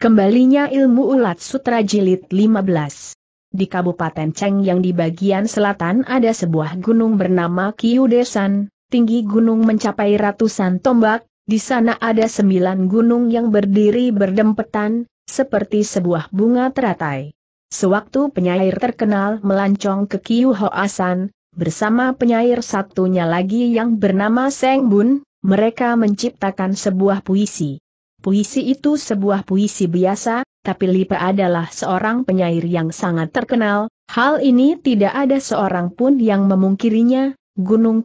Kembalinya ilmu ulat sutra jilid 15. Di Kabupaten Cheng yang di bagian selatan ada sebuah gunung bernama Kiudesan, tinggi gunung mencapai ratusan tombak, di sana ada sembilan gunung yang berdiri berdempetan, seperti sebuah bunga teratai. Sewaktu penyair terkenal melancong ke Kiu Hoasan, bersama penyair satunya lagi yang bernama Seng Bun, mereka menciptakan sebuah puisi. Puisi itu sebuah puisi biasa, tapi Lipa adalah seorang penyair yang sangat terkenal, hal ini tidak ada seorang pun yang memungkirinya, Gunung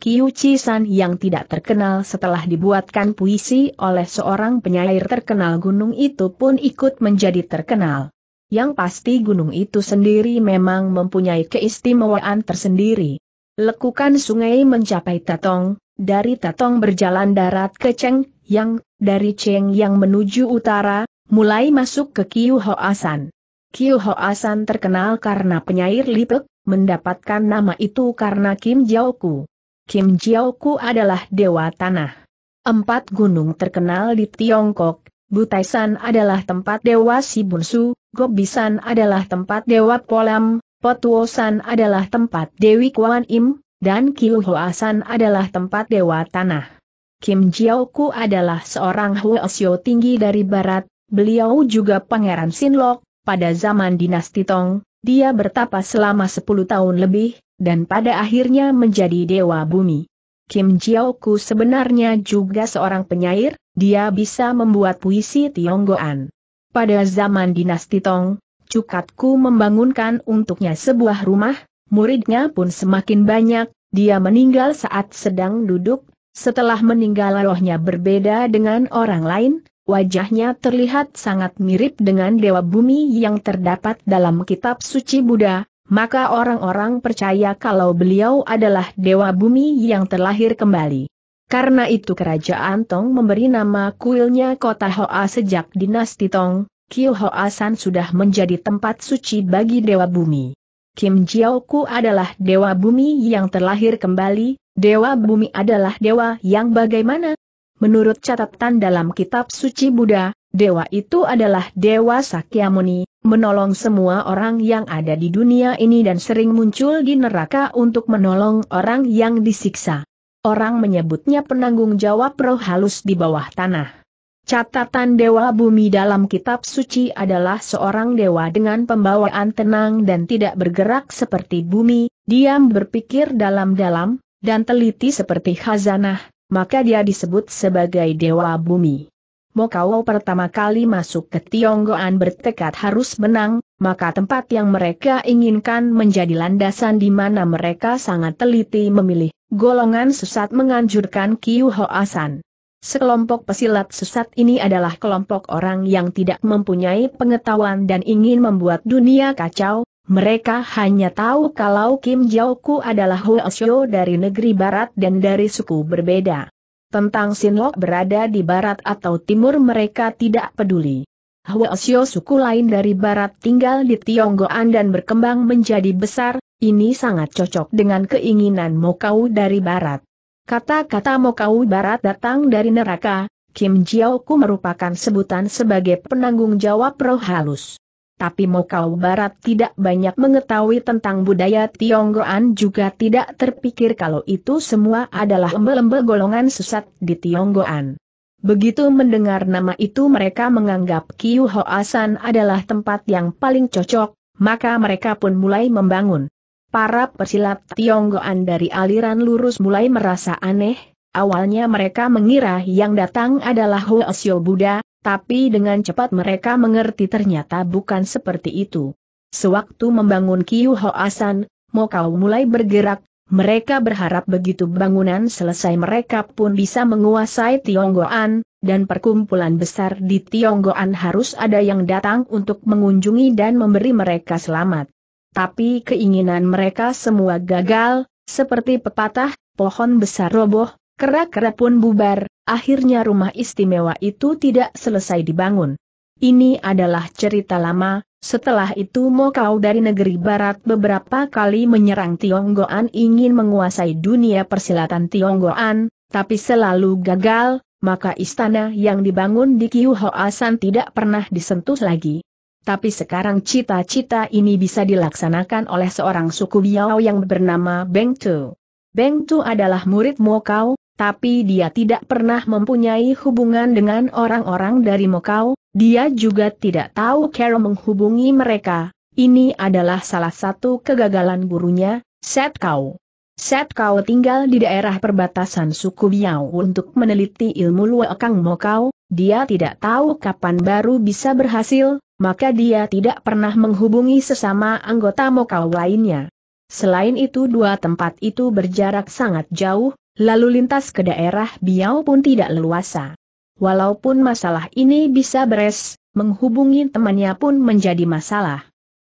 San yang tidak terkenal setelah dibuatkan puisi oleh seorang penyair terkenal gunung itu pun ikut menjadi terkenal. Yang pasti gunung itu sendiri memang mempunyai keistimewaan tersendiri. Lekukan sungai mencapai Tatong, dari Tatong berjalan darat ke Cheng, yang dari Cheng Yang menuju utara, mulai masuk ke Kiu Hoasan. Kiu Hoasan terkenal karena penyair Lipek, mendapatkan nama itu karena Kim Jiaoku. Kim Jiaoku adalah dewa tanah. Empat gunung terkenal di Tiongkok, Butaisan adalah tempat dewa Sibunsu, Gobisan adalah tempat dewa Polam, Potuosan adalah tempat Dewi Kuan Im, dan Hoasan adalah tempat dewa tanah. Kim Jiaoku adalah seorang Huo tinggi dari barat, beliau juga pangeran Sinlok, pada zaman dinasti Tong, dia bertapa selama 10 tahun lebih, dan pada akhirnya menjadi dewa bumi. Kim Jiaoku sebenarnya juga seorang penyair, dia bisa membuat puisi Tionggoan. Pada zaman dinasti Tong, Cukatku membangunkan untuknya sebuah rumah, muridnya pun semakin banyak, dia meninggal saat sedang duduk setelah meninggal rohnya berbeda dengan orang lain, wajahnya terlihat sangat mirip dengan Dewa Bumi yang terdapat dalam kitab suci Buddha, maka orang-orang percaya kalau beliau adalah Dewa Bumi yang terlahir kembali. Karena itu kerajaan Tong memberi nama kuilnya kota Hoa sejak dinasti Tong, Kil Hoa San sudah menjadi tempat suci bagi Dewa Bumi. Kim Jiaoku adalah dewa bumi yang terlahir kembali, dewa bumi adalah dewa yang bagaimana? Menurut catatan dalam kitab suci Buddha, dewa itu adalah dewa Sakyamuni, menolong semua orang yang ada di dunia ini dan sering muncul di neraka untuk menolong orang yang disiksa. Orang menyebutnya penanggung jawab roh halus di bawah tanah. Catatan Dewa Bumi dalam kitab suci adalah seorang dewa dengan pembawaan tenang dan tidak bergerak seperti bumi, diam berpikir dalam-dalam, dan teliti seperti khazanah, maka dia disebut sebagai Dewa Bumi. Mokawo pertama kali masuk ke Tionggoan bertekad harus menang, maka tempat yang mereka inginkan menjadi landasan di mana mereka sangat teliti memilih. Golongan sesat menganjurkan Kiu Asan. Sekelompok pesilat sesat ini adalah kelompok orang yang tidak mempunyai pengetahuan dan ingin membuat dunia kacau, mereka hanya tahu kalau Kim Jauku adalah Hoesyo dari negeri barat dan dari suku berbeda. Tentang Sinlok berada di barat atau timur mereka tidak peduli. Hoesyo suku lain dari barat tinggal di Tionggoan dan berkembang menjadi besar, ini sangat cocok dengan keinginan Mokau dari barat. Kata-kata Mokau Barat datang dari neraka, Kim Jiaoku merupakan sebutan sebagai penanggung jawab roh halus. Tapi Mokau Barat tidak banyak mengetahui tentang budaya Tionggoan juga tidak terpikir kalau itu semua adalah embel-embel golongan sesat di Tionggoan. Begitu mendengar nama itu mereka menganggap Kiu Hoasan adalah tempat yang paling cocok, maka mereka pun mulai membangun. Para pesilat Tionggoan dari aliran lurus mulai merasa aneh, awalnya mereka mengira yang datang adalah Hoesyo Buddha, tapi dengan cepat mereka mengerti ternyata bukan seperti itu. Sewaktu membangun Kiyu Hoasan, Mokau mulai bergerak, mereka berharap begitu bangunan selesai mereka pun bisa menguasai Tionggoan, dan perkumpulan besar di Tionggoan harus ada yang datang untuk mengunjungi dan memberi mereka selamat tapi keinginan mereka semua gagal, seperti pepatah, pohon besar roboh, kera-kera pun bubar, akhirnya rumah istimewa itu tidak selesai dibangun. Ini adalah cerita lama, setelah itu Mokau dari negeri barat beberapa kali menyerang Tionggoan ingin menguasai dunia persilatan Tionggoan, tapi selalu gagal, maka istana yang dibangun di Kiuhoasan tidak pernah disentuh lagi. Tapi sekarang cita-cita ini bisa dilaksanakan oleh seorang suku Biao yang bernama Beng Tu. Beng Tu adalah murid Mokau, tapi dia tidak pernah mempunyai hubungan dengan orang-orang dari Mokau, dia juga tidak tahu cara menghubungi mereka. Ini adalah salah satu kegagalan gurunya, Set Kau. Set Kau tinggal di daerah perbatasan suku Biao untuk meneliti ilmu Luakang Mokau, dia tidak tahu kapan baru bisa berhasil, maka dia tidak pernah menghubungi sesama anggota Mokau lainnya. Selain itu dua tempat itu berjarak sangat jauh, lalu lintas ke daerah Biau pun tidak leluasa. Walaupun masalah ini bisa beres, menghubungi temannya pun menjadi masalah.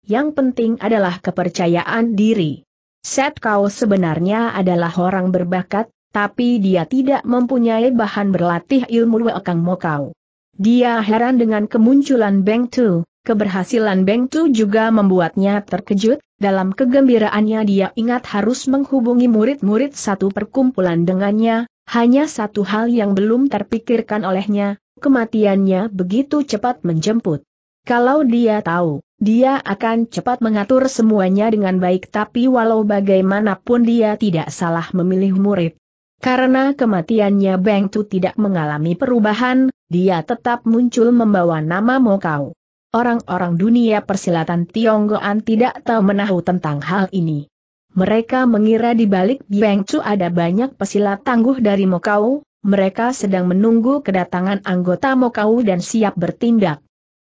Yang penting adalah kepercayaan diri. Set Kau sebenarnya adalah orang berbakat, tapi dia tidak mempunyai bahan berlatih ilmu Wekang Mokau. Dia heran dengan kemunculan Beng Tu, keberhasilan Beng Tu juga membuatnya terkejut, dalam kegembiraannya dia ingat harus menghubungi murid-murid satu perkumpulan dengannya, hanya satu hal yang belum terpikirkan olehnya, kematiannya begitu cepat menjemput. Kalau dia tahu, dia akan cepat mengatur semuanya dengan baik tapi walau bagaimanapun dia tidak salah memilih murid. Karena kematiannya Beng Tu tidak mengalami perubahan, dia tetap muncul membawa nama Mokau. Orang-orang dunia persilatan Tionggoan tidak tahu menahu tentang hal ini. Mereka mengira di balik Beng Tu ada banyak pesilat tangguh dari Mokau, mereka sedang menunggu kedatangan anggota Mokau dan siap bertindak.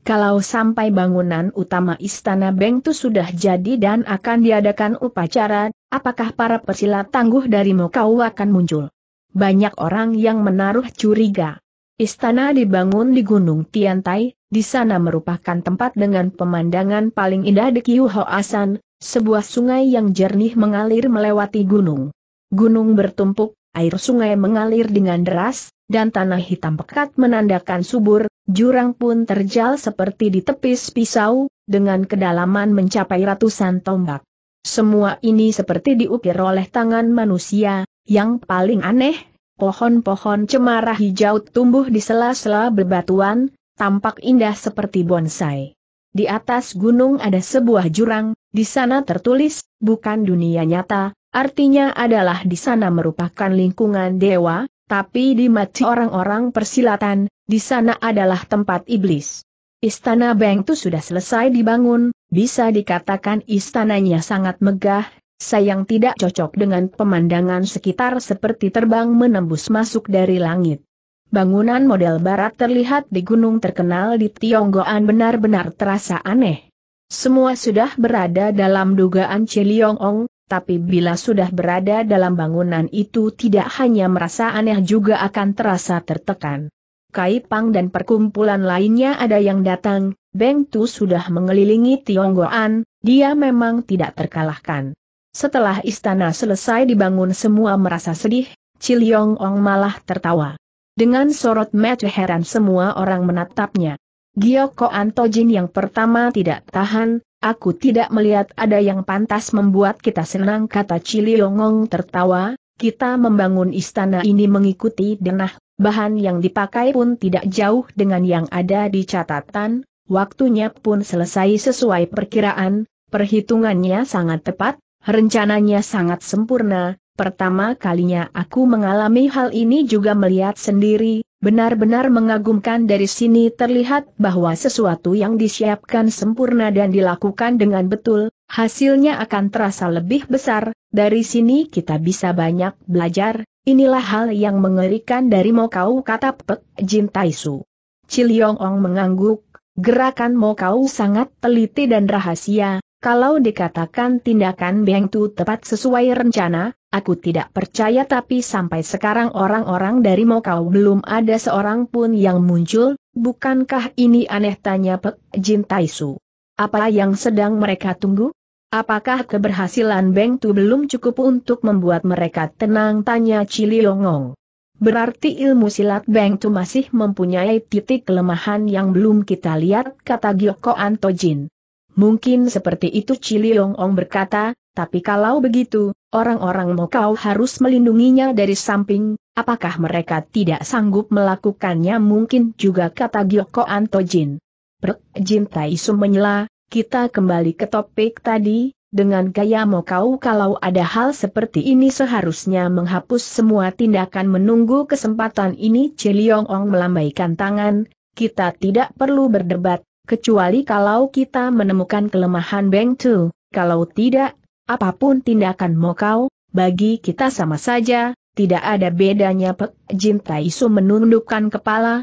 Kalau sampai bangunan utama Istana Bengtu sudah jadi dan akan diadakan upacara, apakah para pesilat tangguh dari Mokau akan muncul? Banyak orang yang menaruh curiga. Istana dibangun di Gunung Tiantai, di sana merupakan tempat dengan pemandangan paling indah di Kiu Asan, sebuah sungai yang jernih mengalir melewati gunung. Gunung bertumpuk, air sungai mengalir dengan deras, dan tanah hitam pekat menandakan subur, jurang pun terjal seperti di ditepis pisau, dengan kedalaman mencapai ratusan tombak. Semua ini seperti diukir oleh tangan manusia, yang paling aneh, pohon-pohon cemara hijau tumbuh di sela-sela bebatuan, tampak indah seperti bonsai. Di atas gunung ada sebuah jurang, di sana tertulis, bukan dunia nyata, Artinya adalah di sana merupakan lingkungan dewa, tapi di mati orang-orang persilatan, di sana adalah tempat iblis. Istana itu sudah selesai dibangun, bisa dikatakan istananya sangat megah, sayang tidak cocok dengan pemandangan sekitar seperti terbang menembus masuk dari langit. Bangunan model barat terlihat di gunung terkenal di Tionggoan benar-benar terasa aneh. Semua sudah berada dalam dugaan Ciliongong, tapi bila sudah berada dalam bangunan itu tidak hanya merasa aneh juga akan terasa tertekan. Kaipang dan perkumpulan lainnya ada yang datang, Beng Tu sudah mengelilingi Tionggoan, dia memang tidak terkalahkan. Setelah istana selesai dibangun semua merasa sedih, Ciliong Ong malah tertawa. Dengan sorot mata heran semua orang menatapnya. Gio Antojin yang pertama tidak tahan, Aku tidak melihat ada yang pantas membuat kita senang kata Cili Yongong tertawa, kita membangun istana ini mengikuti denah, bahan yang dipakai pun tidak jauh dengan yang ada di catatan, waktunya pun selesai sesuai perkiraan, perhitungannya sangat tepat, rencananya sangat sempurna, Pertama kalinya aku mengalami hal ini juga melihat sendiri, benar-benar mengagumkan dari sini terlihat bahwa sesuatu yang disiapkan sempurna dan dilakukan dengan betul, hasilnya akan terasa lebih besar, dari sini kita bisa banyak belajar, inilah hal yang mengerikan dari Mokau kata Pek Jin Taisu. Yong Ong mengangguk, gerakan Mokau sangat teliti dan rahasia, kalau dikatakan tindakan Beng Tu tepat sesuai rencana, aku tidak percaya tapi sampai sekarang orang-orang dari Mokau belum ada seorang pun yang muncul, bukankah ini aneh tanya Pek Jin Taisu. Apa yang sedang mereka tunggu? Apakah keberhasilan Beng Tu belum cukup untuk membuat mereka tenang tanya Cili Longong. Berarti ilmu silat Beng Tu masih mempunyai titik kelemahan yang belum kita lihat kata Gyoko Antojin. Mungkin seperti itu Ciliong Ong berkata, tapi kalau begitu, orang-orang Mokau harus melindunginya dari samping, apakah mereka tidak sanggup melakukannya mungkin juga kata Gyoko Antojin. Prek Jin Taisu menyela, kita kembali ke topik tadi, dengan gaya Mokau kalau ada hal seperti ini seharusnya menghapus semua tindakan menunggu kesempatan ini Ciliong Ong melambaikan tangan, kita tidak perlu berdebat, kecuali kalau kita menemukan kelemahan Beng Tu, kalau tidak, apapun tindakan mau kau, bagi kita sama saja, tidak ada bedanya Pek Jin Taisu menundukkan kepala,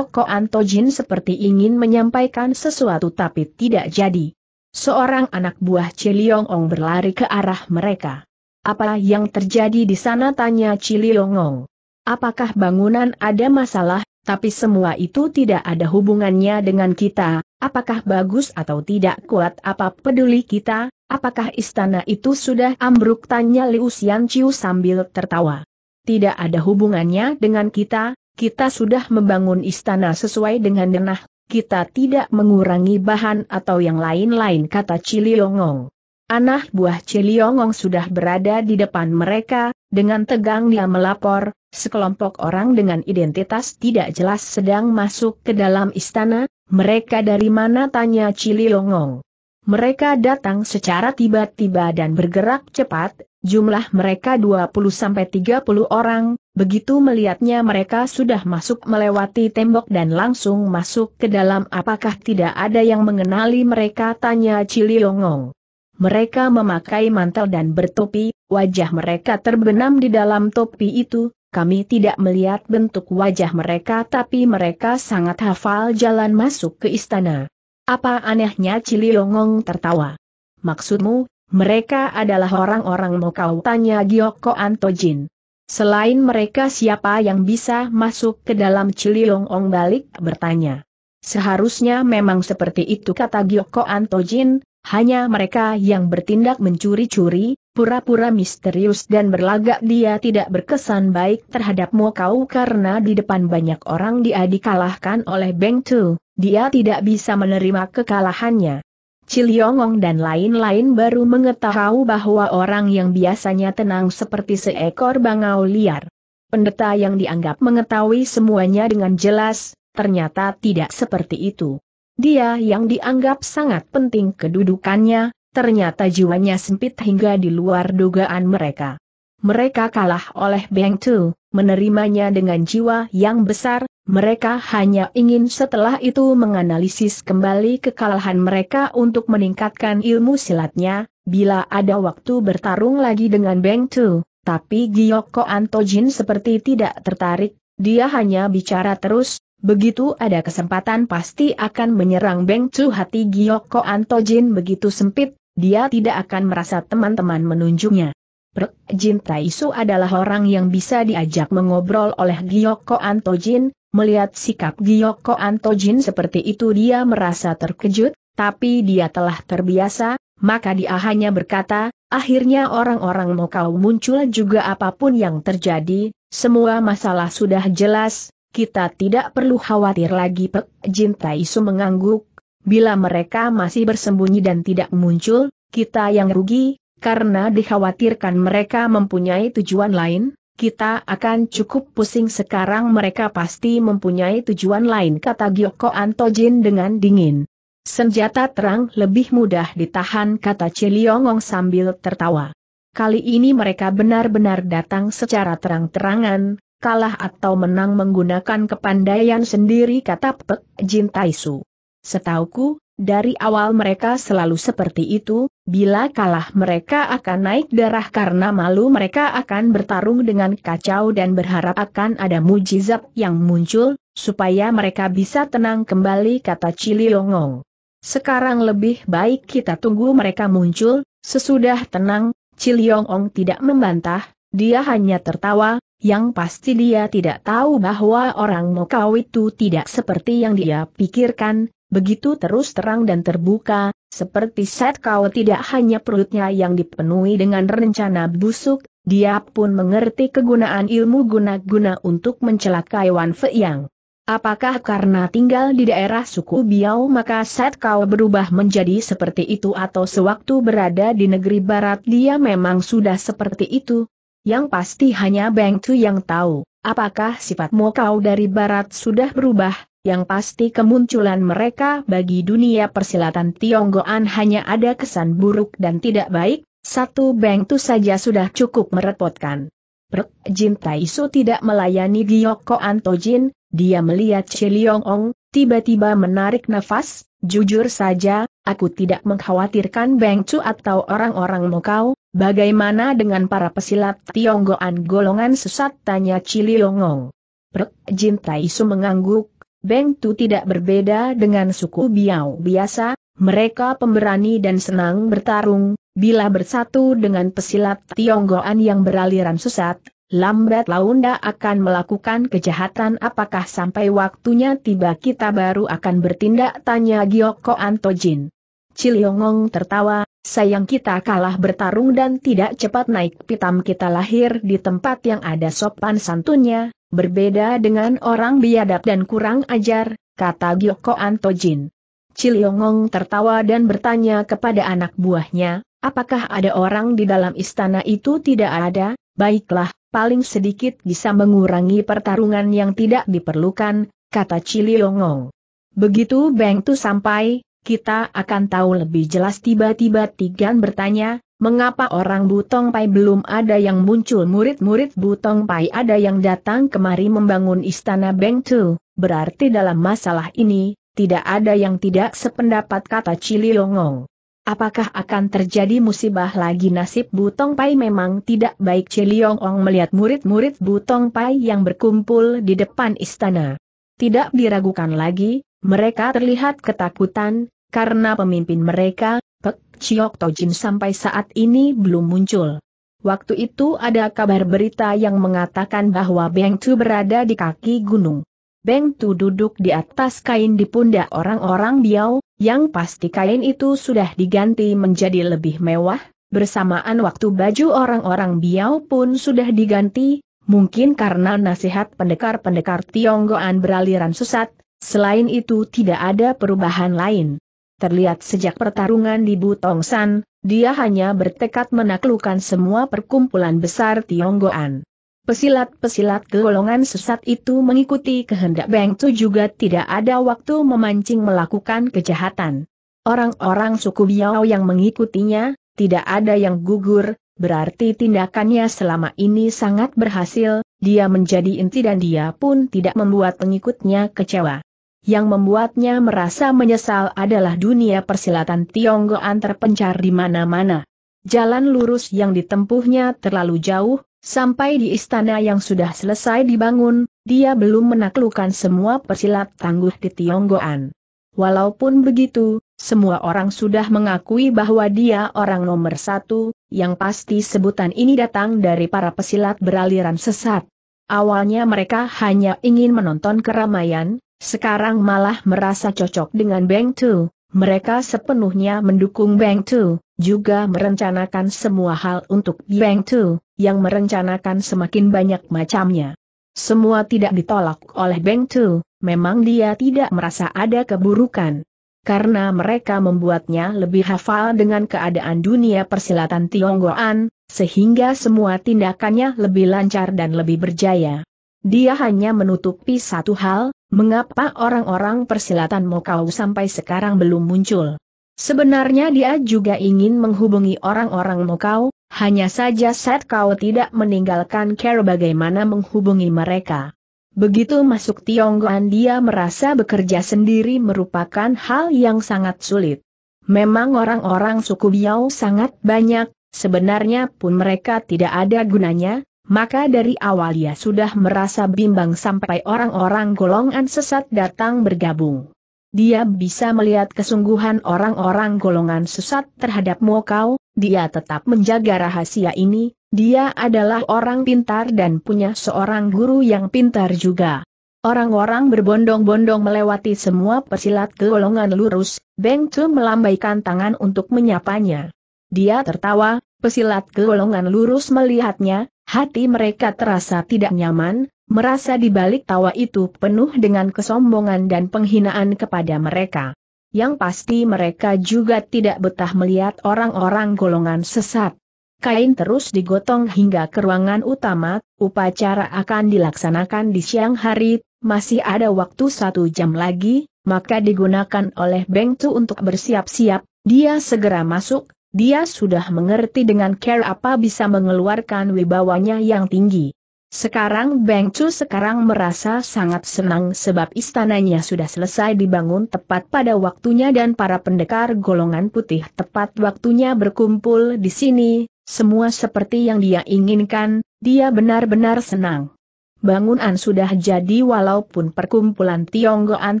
Anto Jin seperti ingin menyampaikan sesuatu tapi tidak jadi. Seorang anak buah Ciliong Ong berlari ke arah mereka. Apa yang terjadi di sana tanya Ciliong Ong. Apakah bangunan ada masalah tapi semua itu tidak ada hubungannya dengan kita, apakah bagus atau tidak kuat apa peduli kita, apakah istana itu sudah ambruk tanya Liu Xianqiu sambil tertawa. Tidak ada hubungannya dengan kita, kita sudah membangun istana sesuai dengan denah, kita tidak mengurangi bahan atau yang lain-lain kata Ciliongong. Anak buah Ciliongong sudah berada di depan mereka, dengan tegang dia melapor, Sekelompok orang dengan identitas tidak jelas sedang masuk ke dalam istana, mereka dari mana tanya Cili Longong. Mereka datang secara tiba-tiba dan bergerak cepat, jumlah mereka 20-30 orang, begitu melihatnya mereka sudah masuk melewati tembok dan langsung masuk ke dalam apakah tidak ada yang mengenali mereka tanya Cili Longong. Mereka memakai mantel dan bertopi, wajah mereka terbenam di dalam topi itu, kami tidak melihat bentuk wajah mereka tapi mereka sangat hafal jalan masuk ke istana. Apa anehnya Cili longong tertawa? Maksudmu, mereka adalah orang-orang mau kau tanya Gioko Antojin. Selain mereka siapa yang bisa masuk ke dalam cili longong balik bertanya. Seharusnya memang seperti itu kata Gioko Antojin, hanya mereka yang bertindak mencuri-curi, pura-pura misterius dan berlagak dia tidak berkesan baik terhadapmu kau karena di depan banyak orang dia dikalahkan oleh Beng Tu, dia tidak bisa menerima kekalahannya. Ciliongong dan lain-lain baru mengetahui bahwa orang yang biasanya tenang seperti seekor bangau liar. Pendeta yang dianggap mengetahui semuanya dengan jelas, ternyata tidak seperti itu. Dia yang dianggap sangat penting kedudukannya, ternyata jiwanya sempit hingga di luar dugaan mereka. Mereka kalah oleh Beng Tu, menerimanya dengan jiwa yang besar, mereka hanya ingin setelah itu menganalisis kembali kekalahan mereka untuk meningkatkan ilmu silatnya, bila ada waktu bertarung lagi dengan Beng Tu, tapi Giyoko Antojin seperti tidak tertarik, dia hanya bicara terus, Begitu ada kesempatan pasti akan menyerang Beng Chu hati Gioko Antojin begitu sempit, dia tidak akan merasa teman-teman menunjuknya. Prek Jin Taisu adalah orang yang bisa diajak mengobrol oleh Gioko Antojin, melihat sikap Gioko Antojin seperti itu dia merasa terkejut, tapi dia telah terbiasa, maka dia hanya berkata, akhirnya orang-orang mau kau muncul juga apapun yang terjadi, semua masalah sudah jelas, kita tidak perlu khawatir lagi Pek Jin Taisu mengangguk, bila mereka masih bersembunyi dan tidak muncul, kita yang rugi, karena dikhawatirkan mereka mempunyai tujuan lain, kita akan cukup pusing sekarang mereka pasti mempunyai tujuan lain kata Gyoko Antojin dengan dingin. Senjata terang lebih mudah ditahan kata Ciliongong sambil tertawa. Kali ini mereka benar-benar datang secara terang-terangan, kalah atau menang menggunakan kepandaian sendiri kata Pek Jin Taisu. Setauku, dari awal mereka selalu seperti itu, bila kalah mereka akan naik darah karena malu mereka akan bertarung dengan kacau dan berharap akan ada mujizat yang muncul, supaya mereka bisa tenang kembali kata Cili Longong. Sekarang lebih baik kita tunggu mereka muncul, sesudah tenang, Cili Longong tidak membantah, dia hanya tertawa, yang pasti dia tidak tahu bahwa orang Mokau itu tidak seperti yang dia pikirkan, begitu terus terang dan terbuka, seperti set kau tidak hanya perutnya yang dipenuhi dengan rencana busuk, dia pun mengerti kegunaan ilmu guna-guna untuk mencelakai Wan Yang. Apakah karena tinggal di daerah suku Biau maka set kau berubah menjadi seperti itu atau sewaktu berada di negeri barat dia memang sudah seperti itu? yang pasti hanya Beng Tu yang tahu, apakah sifatmu kau dari barat sudah berubah, yang pasti kemunculan mereka bagi dunia persilatan Tionggoan hanya ada kesan buruk dan tidak baik, satu Beng Tu saja sudah cukup merepotkan. Prek Jin Taisu tidak melayani Gioko Antojin, dia melihat Chiliong Ong, tiba-tiba menarik nafas, jujur saja, aku tidak mengkhawatirkan Beng Chu atau orang-orang Mokau, Bagaimana dengan para pesilat Tionggoan golongan sesat tanya Ciliongong? Prek Jin Taisu mengangguk, Beng Tu tidak berbeda dengan suku Biao biasa, mereka pemberani dan senang bertarung, bila bersatu dengan pesilat Tionggoan yang beraliran sesat, lambat launda akan melakukan kejahatan apakah sampai waktunya tiba kita baru akan bertindak tanya Gioko Antojin. Ciliongong tertawa, sayang kita kalah bertarung dan tidak cepat naik pitam kita lahir di tempat yang ada sopan santunnya, berbeda dengan orang biadab dan kurang ajar, kata Gyoko Antojin. Ciliongong tertawa dan bertanya kepada anak buahnya, apakah ada orang di dalam istana itu tidak ada, baiklah, paling sedikit bisa mengurangi pertarungan yang tidak diperlukan, kata Ciliongong. Begitu Beng Tu sampai, kita akan tahu lebih jelas tiba-tiba Tigan bertanya, mengapa orang Butong Pai belum ada yang muncul murid-murid Butong Pai ada yang datang kemari membangun istana Beng Tu, berarti dalam masalah ini, tidak ada yang tidak sependapat kata Cili Longong. Apakah akan terjadi musibah lagi nasib Butong Pai memang tidak baik Ciliongong melihat murid-murid Butong Pai yang berkumpul di depan istana. Tidak diragukan lagi, mereka terlihat ketakutan, karena pemimpin mereka, Pek Chiok Tojin sampai saat ini belum muncul. Waktu itu ada kabar berita yang mengatakan bahwa Beng Tu berada di kaki gunung. Beng Tu duduk di atas kain di pundak orang-orang Biau, yang pasti kain itu sudah diganti menjadi lebih mewah, bersamaan waktu baju orang-orang Biau pun sudah diganti, mungkin karena nasihat pendekar-pendekar Tionggoan beraliran sesat, selain itu tidak ada perubahan lain. Terlihat sejak pertarungan di Butongsan, dia hanya bertekad menaklukkan semua perkumpulan besar Tionggoan. Pesilat-pesilat golongan sesat itu mengikuti kehendak Beng Tu juga tidak ada waktu memancing melakukan kejahatan. Orang-orang suku Biao yang mengikutinya, tidak ada yang gugur, berarti tindakannya selama ini sangat berhasil, dia menjadi inti dan dia pun tidak membuat pengikutnya kecewa. Yang membuatnya merasa menyesal adalah dunia persilatan Tionggoan terpencar di mana-mana. Jalan lurus yang ditempuhnya terlalu jauh, sampai di istana yang sudah selesai dibangun, dia belum menaklukkan semua persilat tangguh di Tionggoan. Walaupun begitu, semua orang sudah mengakui bahwa dia orang nomor satu, yang pasti sebutan ini datang dari para pesilat beraliran sesat. Awalnya mereka hanya ingin menonton keramaian, sekarang malah merasa cocok dengan Beng Tu. Mereka sepenuhnya mendukung Beng Tu, juga merencanakan semua hal untuk Beng Tu, yang merencanakan semakin banyak macamnya. Semua tidak ditolak oleh Beng Tu, memang dia tidak merasa ada keburukan karena mereka membuatnya lebih hafal dengan keadaan dunia persilatan Tionggoan, sehingga semua tindakannya lebih lancar dan lebih berjaya. Dia hanya menutupi satu hal, Mengapa orang-orang persilatan Mokau sampai sekarang belum muncul? Sebenarnya dia juga ingin menghubungi orang-orang Mokau, hanya saja saat Kau tidak meninggalkan care bagaimana menghubungi mereka. Begitu masuk Tionggoan dia merasa bekerja sendiri merupakan hal yang sangat sulit. Memang orang-orang suku Biao sangat banyak, sebenarnya pun mereka tidak ada gunanya, maka dari awal ia sudah merasa bimbang sampai orang-orang golongan sesat datang bergabung. Dia bisa melihat kesungguhan orang-orang golongan sesat terhadap Mokau, dia tetap menjaga rahasia ini, dia adalah orang pintar dan punya seorang guru yang pintar juga. Orang-orang berbondong-bondong melewati semua pesilat golongan lurus, Beng Tu melambaikan tangan untuk menyapanya. Dia tertawa, pesilat golongan lurus melihatnya, Hati mereka terasa tidak nyaman, merasa di balik tawa itu penuh dengan kesombongan dan penghinaan kepada mereka. Yang pasti mereka juga tidak betah melihat orang-orang golongan sesat. Kain terus digotong hingga ke ruangan utama, upacara akan dilaksanakan di siang hari, masih ada waktu satu jam lagi, maka digunakan oleh Beng Tu untuk bersiap-siap, dia segera masuk, dia sudah mengerti dengan care apa bisa mengeluarkan wibawanya yang tinggi. Sekarang Beng Chu sekarang merasa sangat senang sebab istananya sudah selesai dibangun tepat pada waktunya dan para pendekar golongan putih tepat waktunya berkumpul di sini, semua seperti yang dia inginkan, dia benar-benar senang. Bangunan sudah jadi walaupun perkumpulan Tionggoan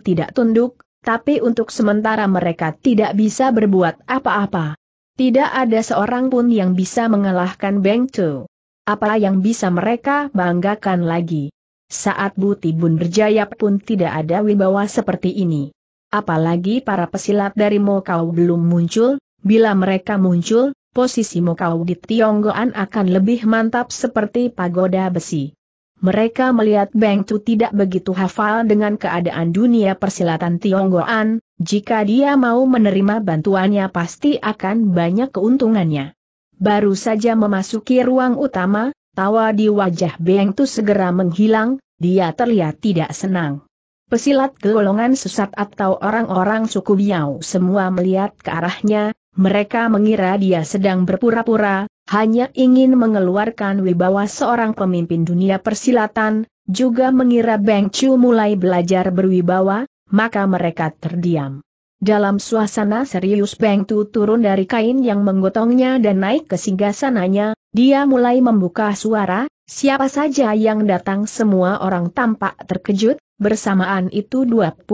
tidak tunduk, tapi untuk sementara mereka tidak bisa berbuat apa-apa. Tidak ada seorang pun yang bisa mengalahkan Beng Tu. Apa yang bisa mereka banggakan lagi? Saat Bu Bun berjaya pun tidak ada wibawa seperti ini. Apalagi para pesilat dari Mokau belum muncul, bila mereka muncul, posisi Mokau di Tionggoan akan lebih mantap seperti pagoda besi mereka melihat Beng Tu tidak begitu hafal dengan keadaan dunia persilatan Tionggoan, jika dia mau menerima bantuannya pasti akan banyak keuntungannya. Baru saja memasuki ruang utama, tawa di wajah Beng Tu segera menghilang, dia terlihat tidak senang. Pesilat golongan sesat atau orang-orang suku Biau semua melihat ke arahnya, mereka mengira dia sedang berpura-pura, hanya ingin mengeluarkan wibawa seorang pemimpin dunia persilatan, juga mengira Beng Chu mulai belajar berwibawa, maka mereka terdiam. Dalam suasana serius Beng Chu turun dari kain yang menggotongnya dan naik ke singgasananya, dia mulai membuka suara, siapa saja yang datang semua orang tampak terkejut, bersamaan itu 28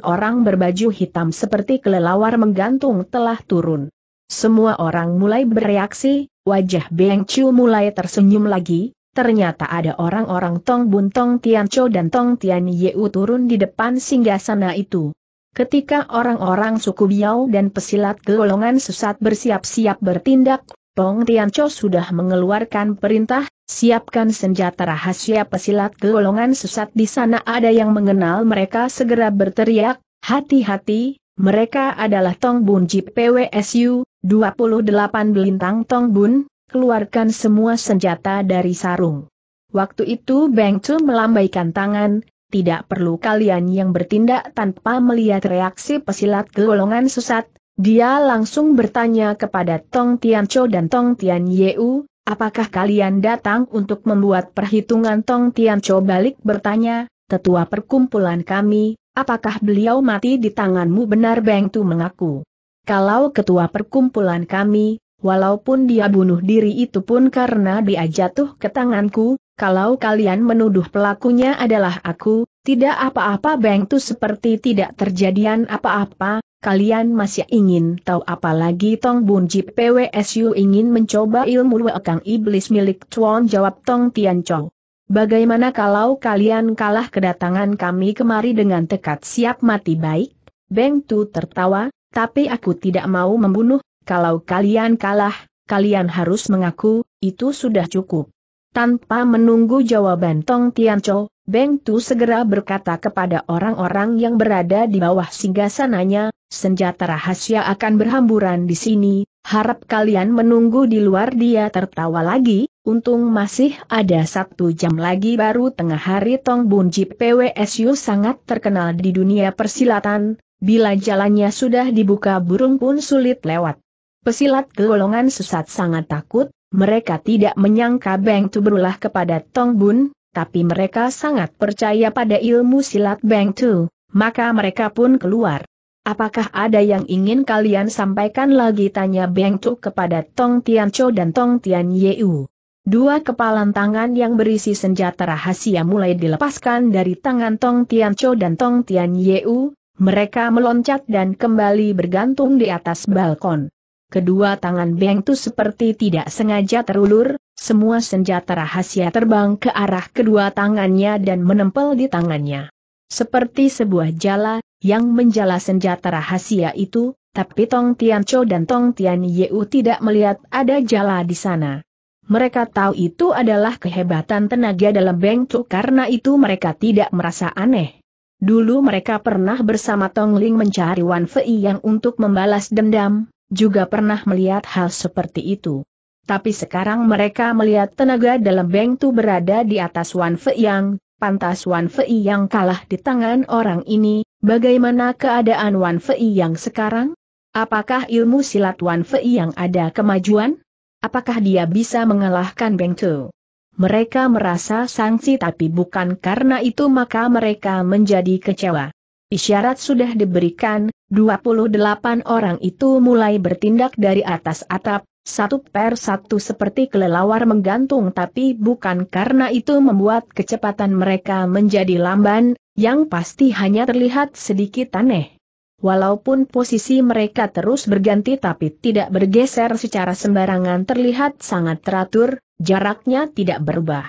orang berbaju hitam seperti kelelawar menggantung telah turun. Semua orang mulai bereaksi, wajah Beng Chu mulai tersenyum lagi, ternyata ada orang-orang Tong Bun Tong Tian Cho dan Tong Tian Yeu turun di depan singgah sana itu. Ketika orang-orang suku Biao dan pesilat golongan sesat bersiap-siap bertindak, Tong Tian Cho sudah mengeluarkan perintah, siapkan senjata rahasia pesilat golongan sesat di sana ada yang mengenal mereka segera berteriak, hati-hati, mereka adalah Tong Bun Jip PWSU, 28 belintang Tong Bun, keluarkan semua senjata dari sarung. Waktu itu Beng Chu melambaikan tangan, tidak perlu kalian yang bertindak tanpa melihat reaksi pesilat golongan sesat, dia langsung bertanya kepada Tong Tian Cho dan Tong Tian Yeu, apakah kalian datang untuk membuat perhitungan Tong Tian Cho balik bertanya, tetua perkumpulan kami, Apakah beliau mati di tanganmu benar Beng Tu mengaku? Kalau ketua perkumpulan kami, walaupun dia bunuh diri itu pun karena dia jatuh ke tanganku, kalau kalian menuduh pelakunya adalah aku, tidak apa-apa Beng Tu seperti tidak terjadian apa-apa, kalian masih ingin tahu apalagi? Tong Bun Jip PWSU ingin mencoba ilmu Wekang Iblis milik Tuan jawab Tong Tian Chow. Bagaimana kalau kalian kalah kedatangan kami kemari dengan tekad siap mati baik? Beng Tu tertawa, tapi aku tidak mau membunuh, kalau kalian kalah, kalian harus mengaku, itu sudah cukup. Tanpa menunggu jawaban Tong Tiancho, Beng Tu segera berkata kepada orang-orang yang berada di bawah singgasananya, senjata rahasia akan berhamburan di sini, Harap kalian menunggu di luar dia tertawa lagi, untung masih ada satu jam lagi baru tengah hari Tong Bun Jip PWSU sangat terkenal di dunia persilatan, bila jalannya sudah dibuka burung pun sulit lewat. Pesilat golongan sesat sangat takut, mereka tidak menyangka Beng Tu berulah kepada Tong Bun, tapi mereka sangat percaya pada ilmu silat Beng Tu, maka mereka pun keluar. Apakah ada yang ingin kalian sampaikan lagi tanya Beng Tu kepada Tong Tian Tiancho dan Tong Tian Yeu. Dua kepalan tangan yang berisi senjata rahasia mulai dilepaskan dari tangan Tong Tian Tiancho dan Tong Tian Yeu, mereka meloncat dan kembali bergantung di atas balkon. Kedua tangan Beng Tu seperti tidak sengaja terulur, semua senjata rahasia terbang ke arah kedua tangannya dan menempel di tangannya. Seperti sebuah jala, yang menjala senjata rahasia itu, tapi Tong Cho dan Tong Tian Yeu tidak melihat ada jala di sana. Mereka tahu itu adalah kehebatan tenaga dalam Cho karena itu mereka tidak merasa aneh. Dulu mereka pernah bersama Tong Ling mencari Wan Fei yang untuk membalas dendam, juga pernah melihat hal seperti itu. Tapi sekarang mereka melihat tenaga dalam bengtu berada di atas Wan Fei yang, pantas Wan Fei yang kalah di tangan orang ini, Bagaimana keadaan Wan Fei yang sekarang? Apakah ilmu silat Wan Fei yang ada kemajuan? Apakah dia bisa mengalahkan Beng Tu? Mereka merasa sanksi tapi bukan karena itu maka mereka menjadi kecewa. Isyarat sudah diberikan, 28 orang itu mulai bertindak dari atas atap, satu per satu seperti kelelawar menggantung tapi bukan karena itu membuat kecepatan mereka menjadi lamban, yang pasti hanya terlihat sedikit aneh. Walaupun posisi mereka terus berganti tapi tidak bergeser secara sembarangan terlihat sangat teratur, jaraknya tidak berubah.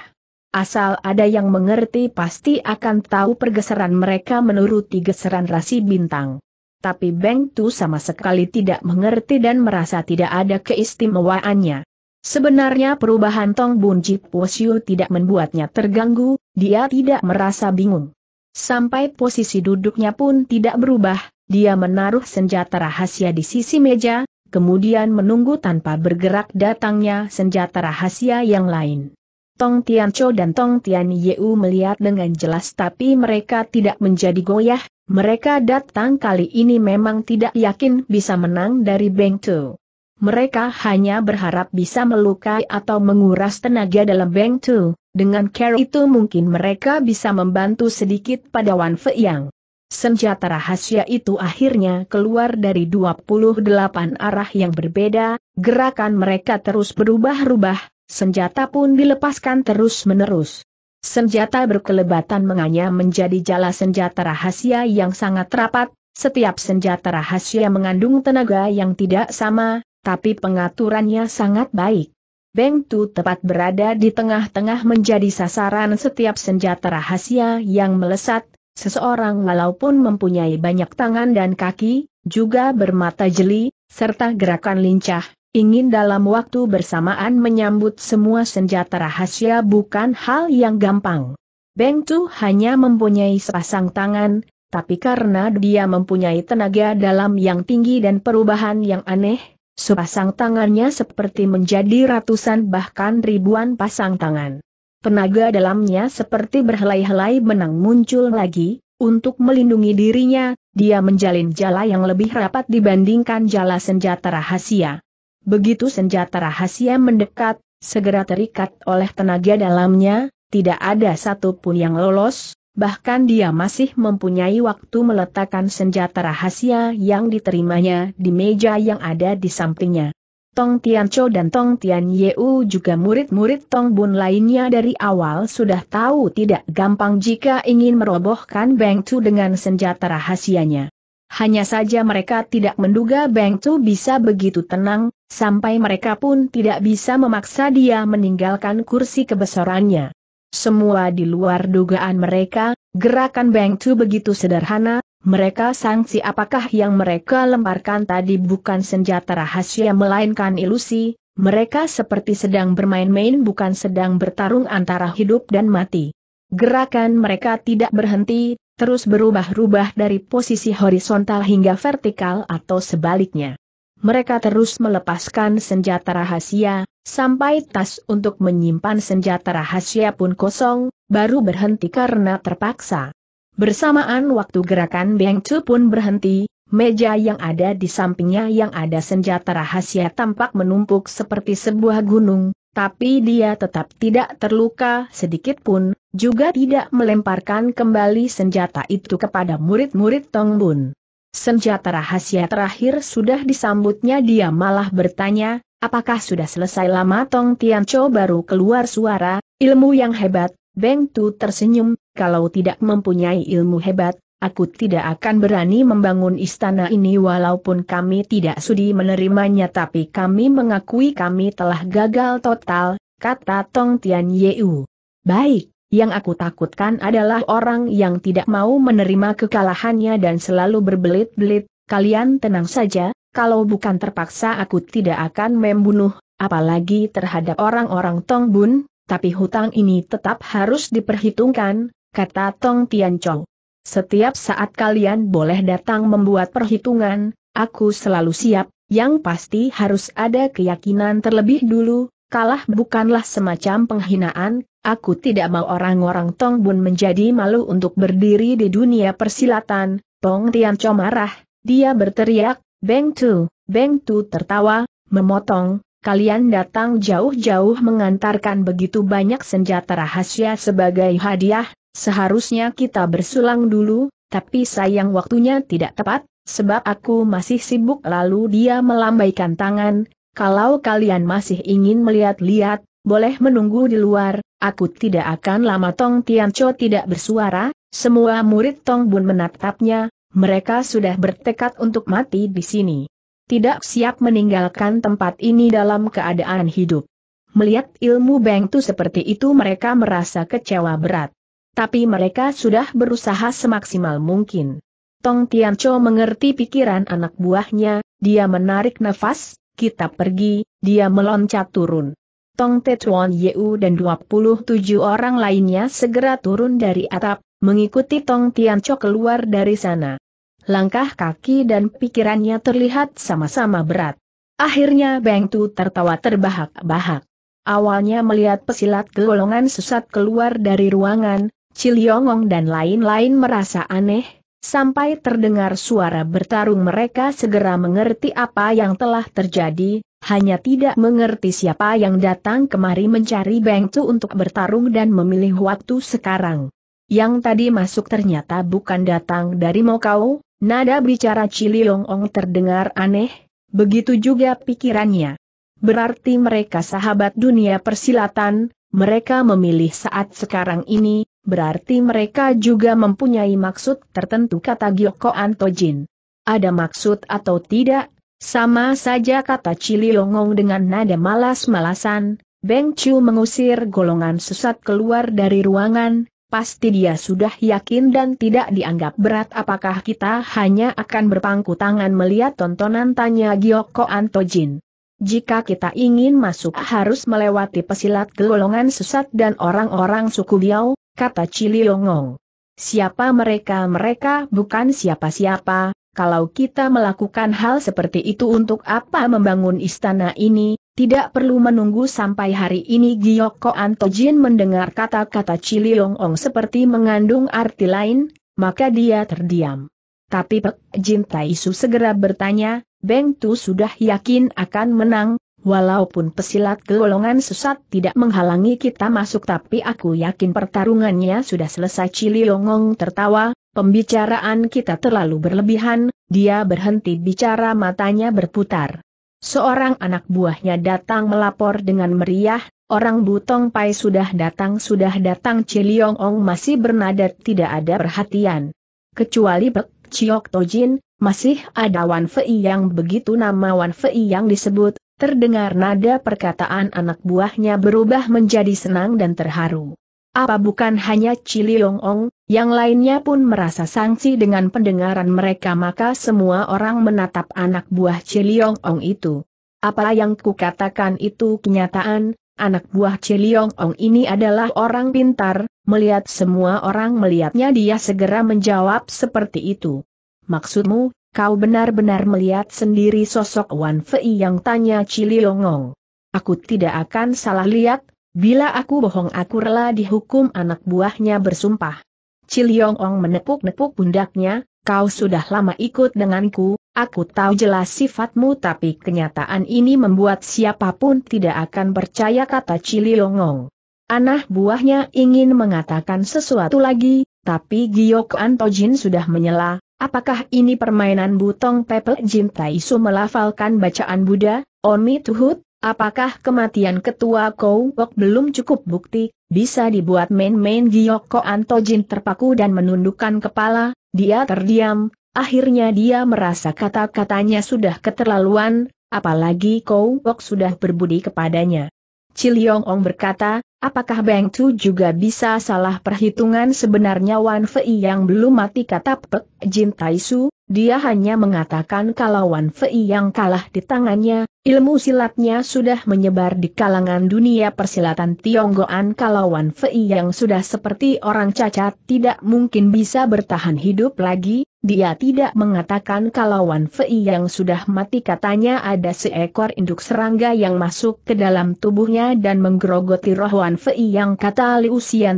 Asal ada yang mengerti pasti akan tahu pergeseran mereka menuruti geseran rasi bintang. Tapi Beng Tu sama sekali tidak mengerti dan merasa tidak ada keistimewaannya. Sebenarnya perubahan Tong Jip Wosyu tidak membuatnya terganggu, dia tidak merasa bingung. Sampai posisi duduknya pun tidak berubah, dia menaruh senjata rahasia di sisi meja, kemudian menunggu tanpa bergerak datangnya senjata rahasia yang lain. Tong Cho dan Tong Tian Yeu melihat dengan jelas tapi mereka tidak menjadi goyah, mereka datang kali ini memang tidak yakin bisa menang dari Beng Tu mereka hanya berharap bisa melukai atau menguras tenaga dalam Beng Tu, dengan care itu mungkin mereka bisa membantu sedikit pada Wan Fei Yang. Senjata rahasia itu akhirnya keluar dari 28 arah yang berbeda, gerakan mereka terus berubah-ubah, senjata pun dilepaskan terus-menerus. Senjata berkelebatan menganya menjadi jala senjata rahasia yang sangat rapat, setiap senjata rahasia mengandung tenaga yang tidak sama, tapi pengaturannya sangat baik. Beng Tu tepat berada di tengah-tengah menjadi sasaran setiap senjata rahasia yang melesat, seseorang walaupun mempunyai banyak tangan dan kaki, juga bermata jeli, serta gerakan lincah, ingin dalam waktu bersamaan menyambut semua senjata rahasia bukan hal yang gampang. Beng Tu hanya mempunyai sepasang tangan, tapi karena dia mempunyai tenaga dalam yang tinggi dan perubahan yang aneh, Sepasang tangannya seperti menjadi ratusan bahkan ribuan pasang tangan. Tenaga dalamnya seperti berhelai-helai benang muncul lagi, untuk melindungi dirinya, dia menjalin jala yang lebih rapat dibandingkan jala senjata rahasia. Begitu senjata rahasia mendekat, segera terikat oleh tenaga dalamnya, tidak ada satupun yang lolos, Bahkan dia masih mempunyai waktu meletakkan senjata rahasia yang diterimanya di meja yang ada di sampingnya. Tong Cho dan Tong Tian Yeu juga murid-murid Tong Bun lainnya dari awal sudah tahu tidak gampang jika ingin merobohkan Beng Tu dengan senjata rahasianya. Hanya saja mereka tidak menduga Beng Tu bisa begitu tenang, sampai mereka pun tidak bisa memaksa dia meninggalkan kursi kebesarannya. Semua di luar dugaan mereka, gerakan Beng Tu begitu sederhana, mereka sangsi apakah yang mereka lemparkan tadi bukan senjata rahasia melainkan ilusi, mereka seperti sedang bermain-main bukan sedang bertarung antara hidup dan mati. Gerakan mereka tidak berhenti, terus berubah-ubah dari posisi horizontal hingga vertikal atau sebaliknya. Mereka terus melepaskan senjata rahasia, Sampai tas untuk menyimpan senjata rahasia pun kosong, baru berhenti karena terpaksa. Bersamaan waktu gerakan Beng Chu pun berhenti, meja yang ada di sampingnya yang ada senjata rahasia tampak menumpuk seperti sebuah gunung, tapi dia tetap tidak terluka sedikit pun, juga tidak melemparkan kembali senjata itu kepada murid-murid Tong Bun. Senjata rahasia terakhir sudah disambutnya dia malah bertanya, apakah sudah selesai lama Tong Tiancho baru keluar suara, ilmu yang hebat, Beng Tu tersenyum, kalau tidak mempunyai ilmu hebat, aku tidak akan berani membangun istana ini walaupun kami tidak sudi menerimanya tapi kami mengakui kami telah gagal total, kata Tong Tian Yeu. Baik, yang aku takutkan adalah orang yang tidak mau menerima kekalahannya dan selalu berbelit-belit, kalian tenang saja, kalau bukan terpaksa aku tidak akan membunuh, apalagi terhadap orang-orang Tong Bun. tapi hutang ini tetap harus diperhitungkan, kata Tong Tianchong. Setiap saat kalian boleh datang membuat perhitungan, aku selalu siap, yang pasti harus ada keyakinan terlebih dulu, kalah bukanlah semacam penghinaan, aku tidak mau orang-orang Tong Bun menjadi malu untuk berdiri di dunia persilatan, Tong Chow marah, dia berteriak, Beng Tu, Beng Tu tertawa, memotong, kalian datang jauh-jauh mengantarkan begitu banyak senjata rahasia sebagai hadiah, seharusnya kita bersulang dulu, tapi sayang waktunya tidak tepat, sebab aku masih sibuk lalu dia melambaikan tangan, kalau kalian masih ingin melihat-lihat, boleh menunggu di luar, aku tidak akan lama Tong Tiancho tidak bersuara, semua murid Tong Bun menatapnya, mereka sudah bertekad untuk mati di sini. Tidak siap meninggalkan tempat ini dalam keadaan hidup. Melihat ilmu Beng Tu seperti itu mereka merasa kecewa berat. Tapi mereka sudah berusaha semaksimal mungkin. Tong Tiancho mengerti pikiran anak buahnya, dia menarik nafas, kita pergi, dia meloncat turun. Tong Te Chuan Yeu dan 27 orang lainnya segera turun dari atap, mengikuti Tong Tian Tianco keluar dari sana. Langkah kaki dan pikirannya terlihat sama-sama berat. Akhirnya Beng Tu tertawa terbahak-bahak. Awalnya melihat pesilat golongan sesat keluar dari ruangan, Ciliongong dan lain-lain merasa aneh, Sampai terdengar suara bertarung mereka segera mengerti apa yang telah terjadi, hanya tidak mengerti siapa yang datang kemari mencari Beng Tu untuk bertarung dan memilih waktu sekarang. Yang tadi masuk ternyata bukan datang dari Mokau, nada bicara Yong Ong terdengar aneh, begitu juga pikirannya. Berarti mereka sahabat dunia persilatan, mereka memilih saat sekarang ini, berarti mereka juga mempunyai maksud tertentu kata Gyoko Antojin. Ada maksud atau tidak, sama saja kata Ciliongong dengan nada malas-malasan, Beng Chu mengusir golongan sesat keluar dari ruangan, pasti dia sudah yakin dan tidak dianggap berat apakah kita hanya akan berpangku tangan melihat tontonan tanya Gyoko Antojin. Jika kita ingin masuk harus melewati pesilat golongan sesat dan orang-orang suku Biao, kata cili Ciliongong. Siapa mereka? Mereka bukan siapa-siapa, kalau kita melakukan hal seperti itu untuk apa membangun istana ini, tidak perlu menunggu sampai hari ini Giyoko Antojin mendengar kata-kata cili Ciliongong seperti mengandung arti lain, maka dia terdiam. Tapi Pek Jin Taisu segera bertanya, Beng Tu sudah yakin akan menang, walaupun pesilat golongan sesat tidak menghalangi kita masuk tapi aku yakin pertarungannya sudah selesai Cili Ciliongong tertawa, pembicaraan kita terlalu berlebihan, dia berhenti bicara matanya berputar. Seorang anak buahnya datang melapor dengan meriah, Orang Butong Pai sudah datang sudah datang Ciliongong masih bernada tidak ada perhatian. Kecuali Pek Chiok Tojin, masih ada Wan Fei yang begitu nama Wan Fei yang disebut, terdengar nada perkataan anak buahnya berubah menjadi senang dan terharu. Apa bukan hanya Cili Yong Ong, yang lainnya pun merasa sangsi dengan pendengaran mereka maka semua orang menatap anak buah Cili Yong Ong itu. Apa yang kukatakan itu kenyataan, Anak buah Celiong Ong ini adalah orang pintar, melihat semua orang melihatnya dia segera menjawab seperti itu. Maksudmu, kau benar-benar melihat sendiri sosok Wan Fei yang tanya Ciliong Ong. Aku tidak akan salah lihat, bila aku bohong aku rela dihukum anak buahnya bersumpah. Ciliong Ong menepuk-nepuk pundaknya, kau sudah lama ikut denganku, aku tahu jelas sifatmu tapi kenyataan ini membuat siapapun tidak akan percaya kata Cili Cililongong. Anak buahnya ingin mengatakan sesuatu lagi, tapi Giok Antojin sudah menyela, apakah ini permainan butong Pepe Jim Taisu melafalkan bacaan Buddha, Omi Tuhut, apakah kematian ketua Kowok belum cukup bukti, bisa dibuat main-main Giyoko Antojin terpaku dan menundukkan kepala, dia terdiam, akhirnya dia merasa kata-katanya sudah keterlaluan, apalagi Kou Wok sudah berbudi kepadanya. Ciliong Ong berkata, apakah Beng Tu juga bisa salah perhitungan sebenarnya Wan Fei yang belum mati kata Pek Jin Taisu, dia hanya mengatakan kalau Wan Fei yang kalah di tangannya, ilmu silatnya sudah menyebar di kalangan dunia persilatan Tionggoan kalau Wan Fei yang sudah seperti orang cacat tidak mungkin bisa bertahan hidup lagi, dia tidak mengatakan kalau Wan Fei yang sudah mati katanya ada seekor induk serangga yang masuk ke dalam tubuhnya dan menggerogoti roh Wan Fei yang kata Liu Xian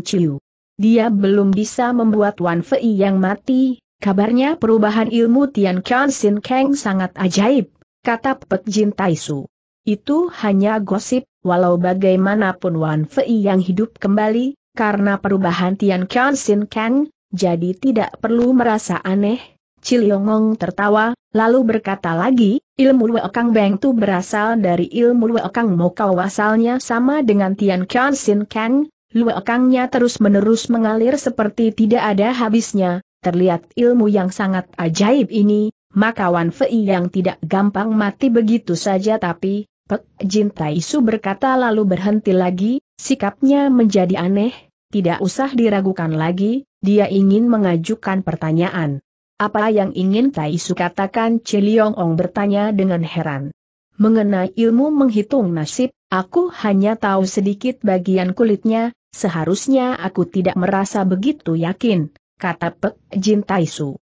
Dia belum bisa membuat Wan Fei yang mati, Kabarnya perubahan ilmu Tian Kian Sin Kang sangat ajaib, kata Pek Jin Taisu. Itu hanya gosip, walau bagaimanapun Wan Fei yang hidup kembali, karena perubahan Tian Kian Sin Kang, jadi tidak perlu merasa aneh. Ciliongong tertawa, lalu berkata lagi, ilmu Wekang Beng Tu berasal dari ilmu Wekang Mokau asalnya sama dengan Tian Kian Sin Kang, Luekangnya terus-menerus mengalir seperti tidak ada habisnya, terlihat ilmu yang sangat ajaib ini, maka Wan Fei yang tidak gampang mati begitu saja tapi, Pek Jin Tai Su berkata lalu berhenti lagi, sikapnya menjadi aneh, tidak usah diragukan lagi, dia ingin mengajukan pertanyaan. Apa yang ingin Tai Su katakan Ciliong Ong bertanya dengan heran. Mengenai ilmu menghitung nasib, aku hanya tahu sedikit bagian kulitnya, seharusnya aku tidak merasa begitu yakin kata Pek Jin Taisu.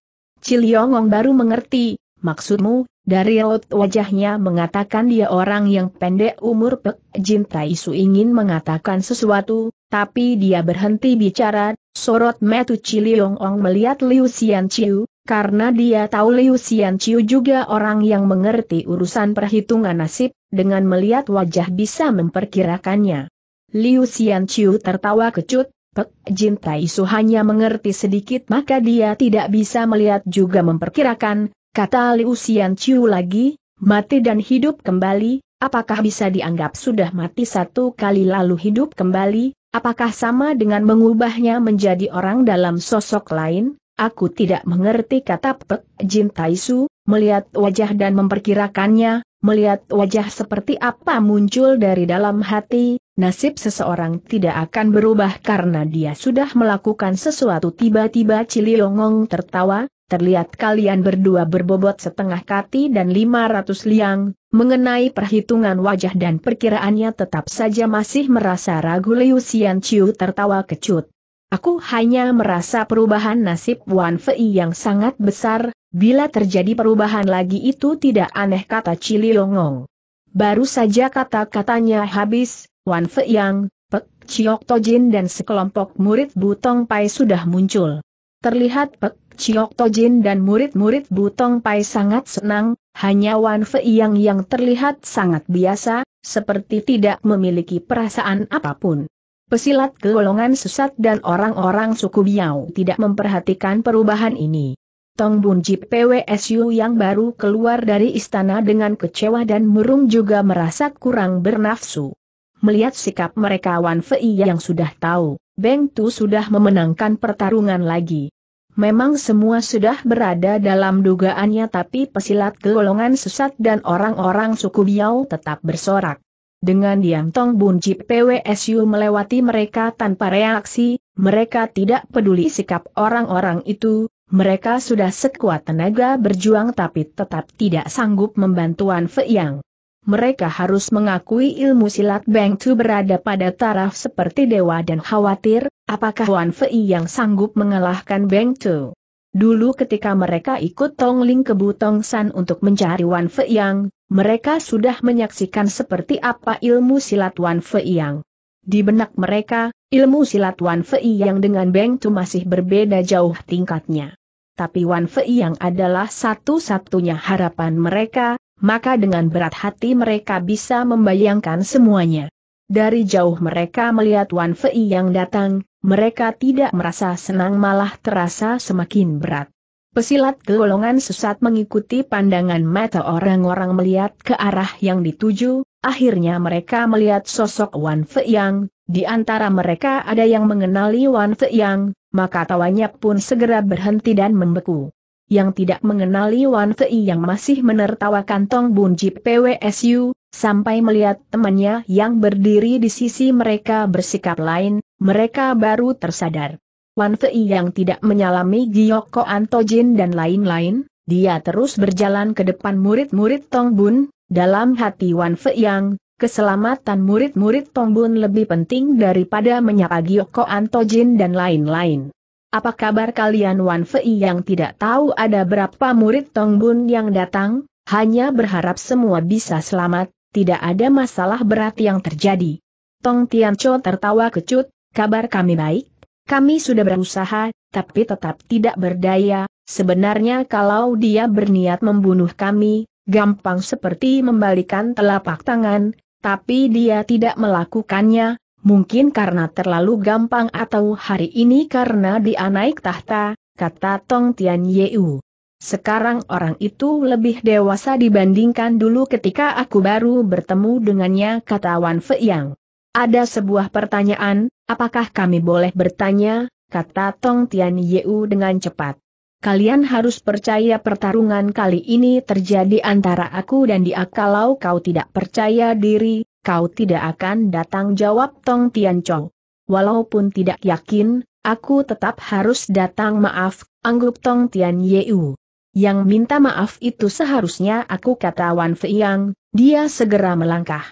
Ciliongong baru mengerti, maksudmu, dari raut wajahnya mengatakan dia orang yang pendek umur Pek Jin Taisu ingin mengatakan sesuatu, tapi dia berhenti bicara, sorot metu Ciliongong melihat Liu Xian Chiu, karena dia tahu Liu Xian Chiu juga orang yang mengerti urusan perhitungan nasib, dengan melihat wajah bisa memperkirakannya. Liu Xian Chiu tertawa kecut, Pek Jin Tai hanya mengerti sedikit maka dia tidak bisa melihat juga memperkirakan, kata Liu Xian Chiu lagi, mati dan hidup kembali, apakah bisa dianggap sudah mati satu kali lalu hidup kembali, apakah sama dengan mengubahnya menjadi orang dalam sosok lain? Aku tidak mengerti kata Pek Jin Tai melihat wajah dan memperkirakannya, melihat wajah seperti apa muncul dari dalam hati, nasib seseorang tidak akan berubah karena dia sudah melakukan sesuatu tiba-tiba Ciliongong tertawa, terlihat kalian berdua berbobot setengah kati dan 500 liang, mengenai perhitungan wajah dan perkiraannya tetap saja masih merasa ragu Liu Xianqiu tertawa kecut. Aku hanya merasa perubahan nasib Wan Fei yang sangat besar, bila terjadi perubahan lagi itu tidak aneh kata Cili Longong. Baru saja kata-katanya habis, Wan Fei yang, Pek Chiok Tojin dan sekelompok murid Butong Pai sudah muncul. Terlihat Pek Chiok Tojin dan murid-murid Butong Pai sangat senang, hanya Wan Fei yang yang terlihat sangat biasa, seperti tidak memiliki perasaan apapun. Pesilat golongan sesat dan orang-orang suku Biao tidak memperhatikan perubahan ini. Tong Bunji PWSU yang baru keluar dari istana dengan kecewa dan murung juga merasa kurang bernafsu. Melihat sikap mereka Wan Fei yang sudah tahu, Beng Tu sudah memenangkan pertarungan lagi. Memang semua sudah berada dalam dugaannya tapi pesilat golongan sesat dan orang-orang suku Biao tetap bersorak. Dengan diam Tong Bun Jip PWSU melewati mereka tanpa reaksi, mereka tidak peduli sikap orang-orang itu, mereka sudah sekuat tenaga berjuang tapi tetap tidak sanggup membantuan Yang. Mereka harus mengakui ilmu silat Beng Tu berada pada taraf seperti dewa dan khawatir, apakah Wan Fei yang sanggup mengalahkan Beng Tu. Dulu ketika mereka ikut Tong Ling ke Butong San untuk mencari Wan Yang, mereka sudah menyaksikan seperti apa ilmu silat Wan Yang. Di benak mereka, ilmu silat Wan Yang dengan Beng Tu masih berbeda jauh tingkatnya. Tapi Wan Yang adalah satu-satunya harapan mereka, maka dengan berat hati mereka bisa membayangkan semuanya. Dari jauh mereka melihat Wan Fei yang datang, mereka tidak merasa senang malah terasa semakin berat. Pesilat golongan sesat mengikuti pandangan mata orang-orang melihat ke arah yang dituju, akhirnya mereka melihat sosok Wan Fei yang, di antara mereka ada yang mengenali Wan Fei yang, maka tawanya pun segera berhenti dan membeku. Yang tidak mengenali Wan Fei yang masih menertawakan Tong Bunji PWSU, sampai melihat temannya yang berdiri di sisi mereka bersikap lain, mereka baru tersadar. Wan Fei yang tidak menyalami Giyoko Antojin dan lain-lain, dia terus berjalan ke depan murid-murid Tongbun. dalam hati Wan Fei yang, keselamatan murid-murid Tongbun lebih penting daripada menyapa Giyoko Antojin dan lain-lain. Apa kabar kalian Wan Fei yang tidak tahu ada berapa murid Tongbun yang datang? hanya berharap semua bisa selamat, tidak ada masalah berat yang terjadi. Tong Tiancho tertawa kecut, kabar kami baik, kami sudah berusaha, tapi tetap tidak berdaya, sebenarnya kalau dia berniat membunuh kami, gampang seperti membalikan telapak tangan, tapi dia tidak melakukannya, mungkin karena terlalu gampang atau hari ini karena dia naik tahta, kata Tong Tian Yeu. Sekarang orang itu lebih dewasa dibandingkan dulu ketika aku baru bertemu dengannya kata Wan Feiyang. Ada sebuah pertanyaan, apakah kami boleh bertanya, kata Tong Tian Yeu dengan cepat. Kalian harus percaya pertarungan kali ini terjadi antara aku dan dia kalau kau tidak percaya diri, kau tidak akan datang jawab Tong Tian Chong. Walaupun tidak yakin, aku tetap harus datang maaf, anggup Tong Tian Yeu. Yang minta maaf itu seharusnya aku kata Wan Feiyang, dia segera melangkah.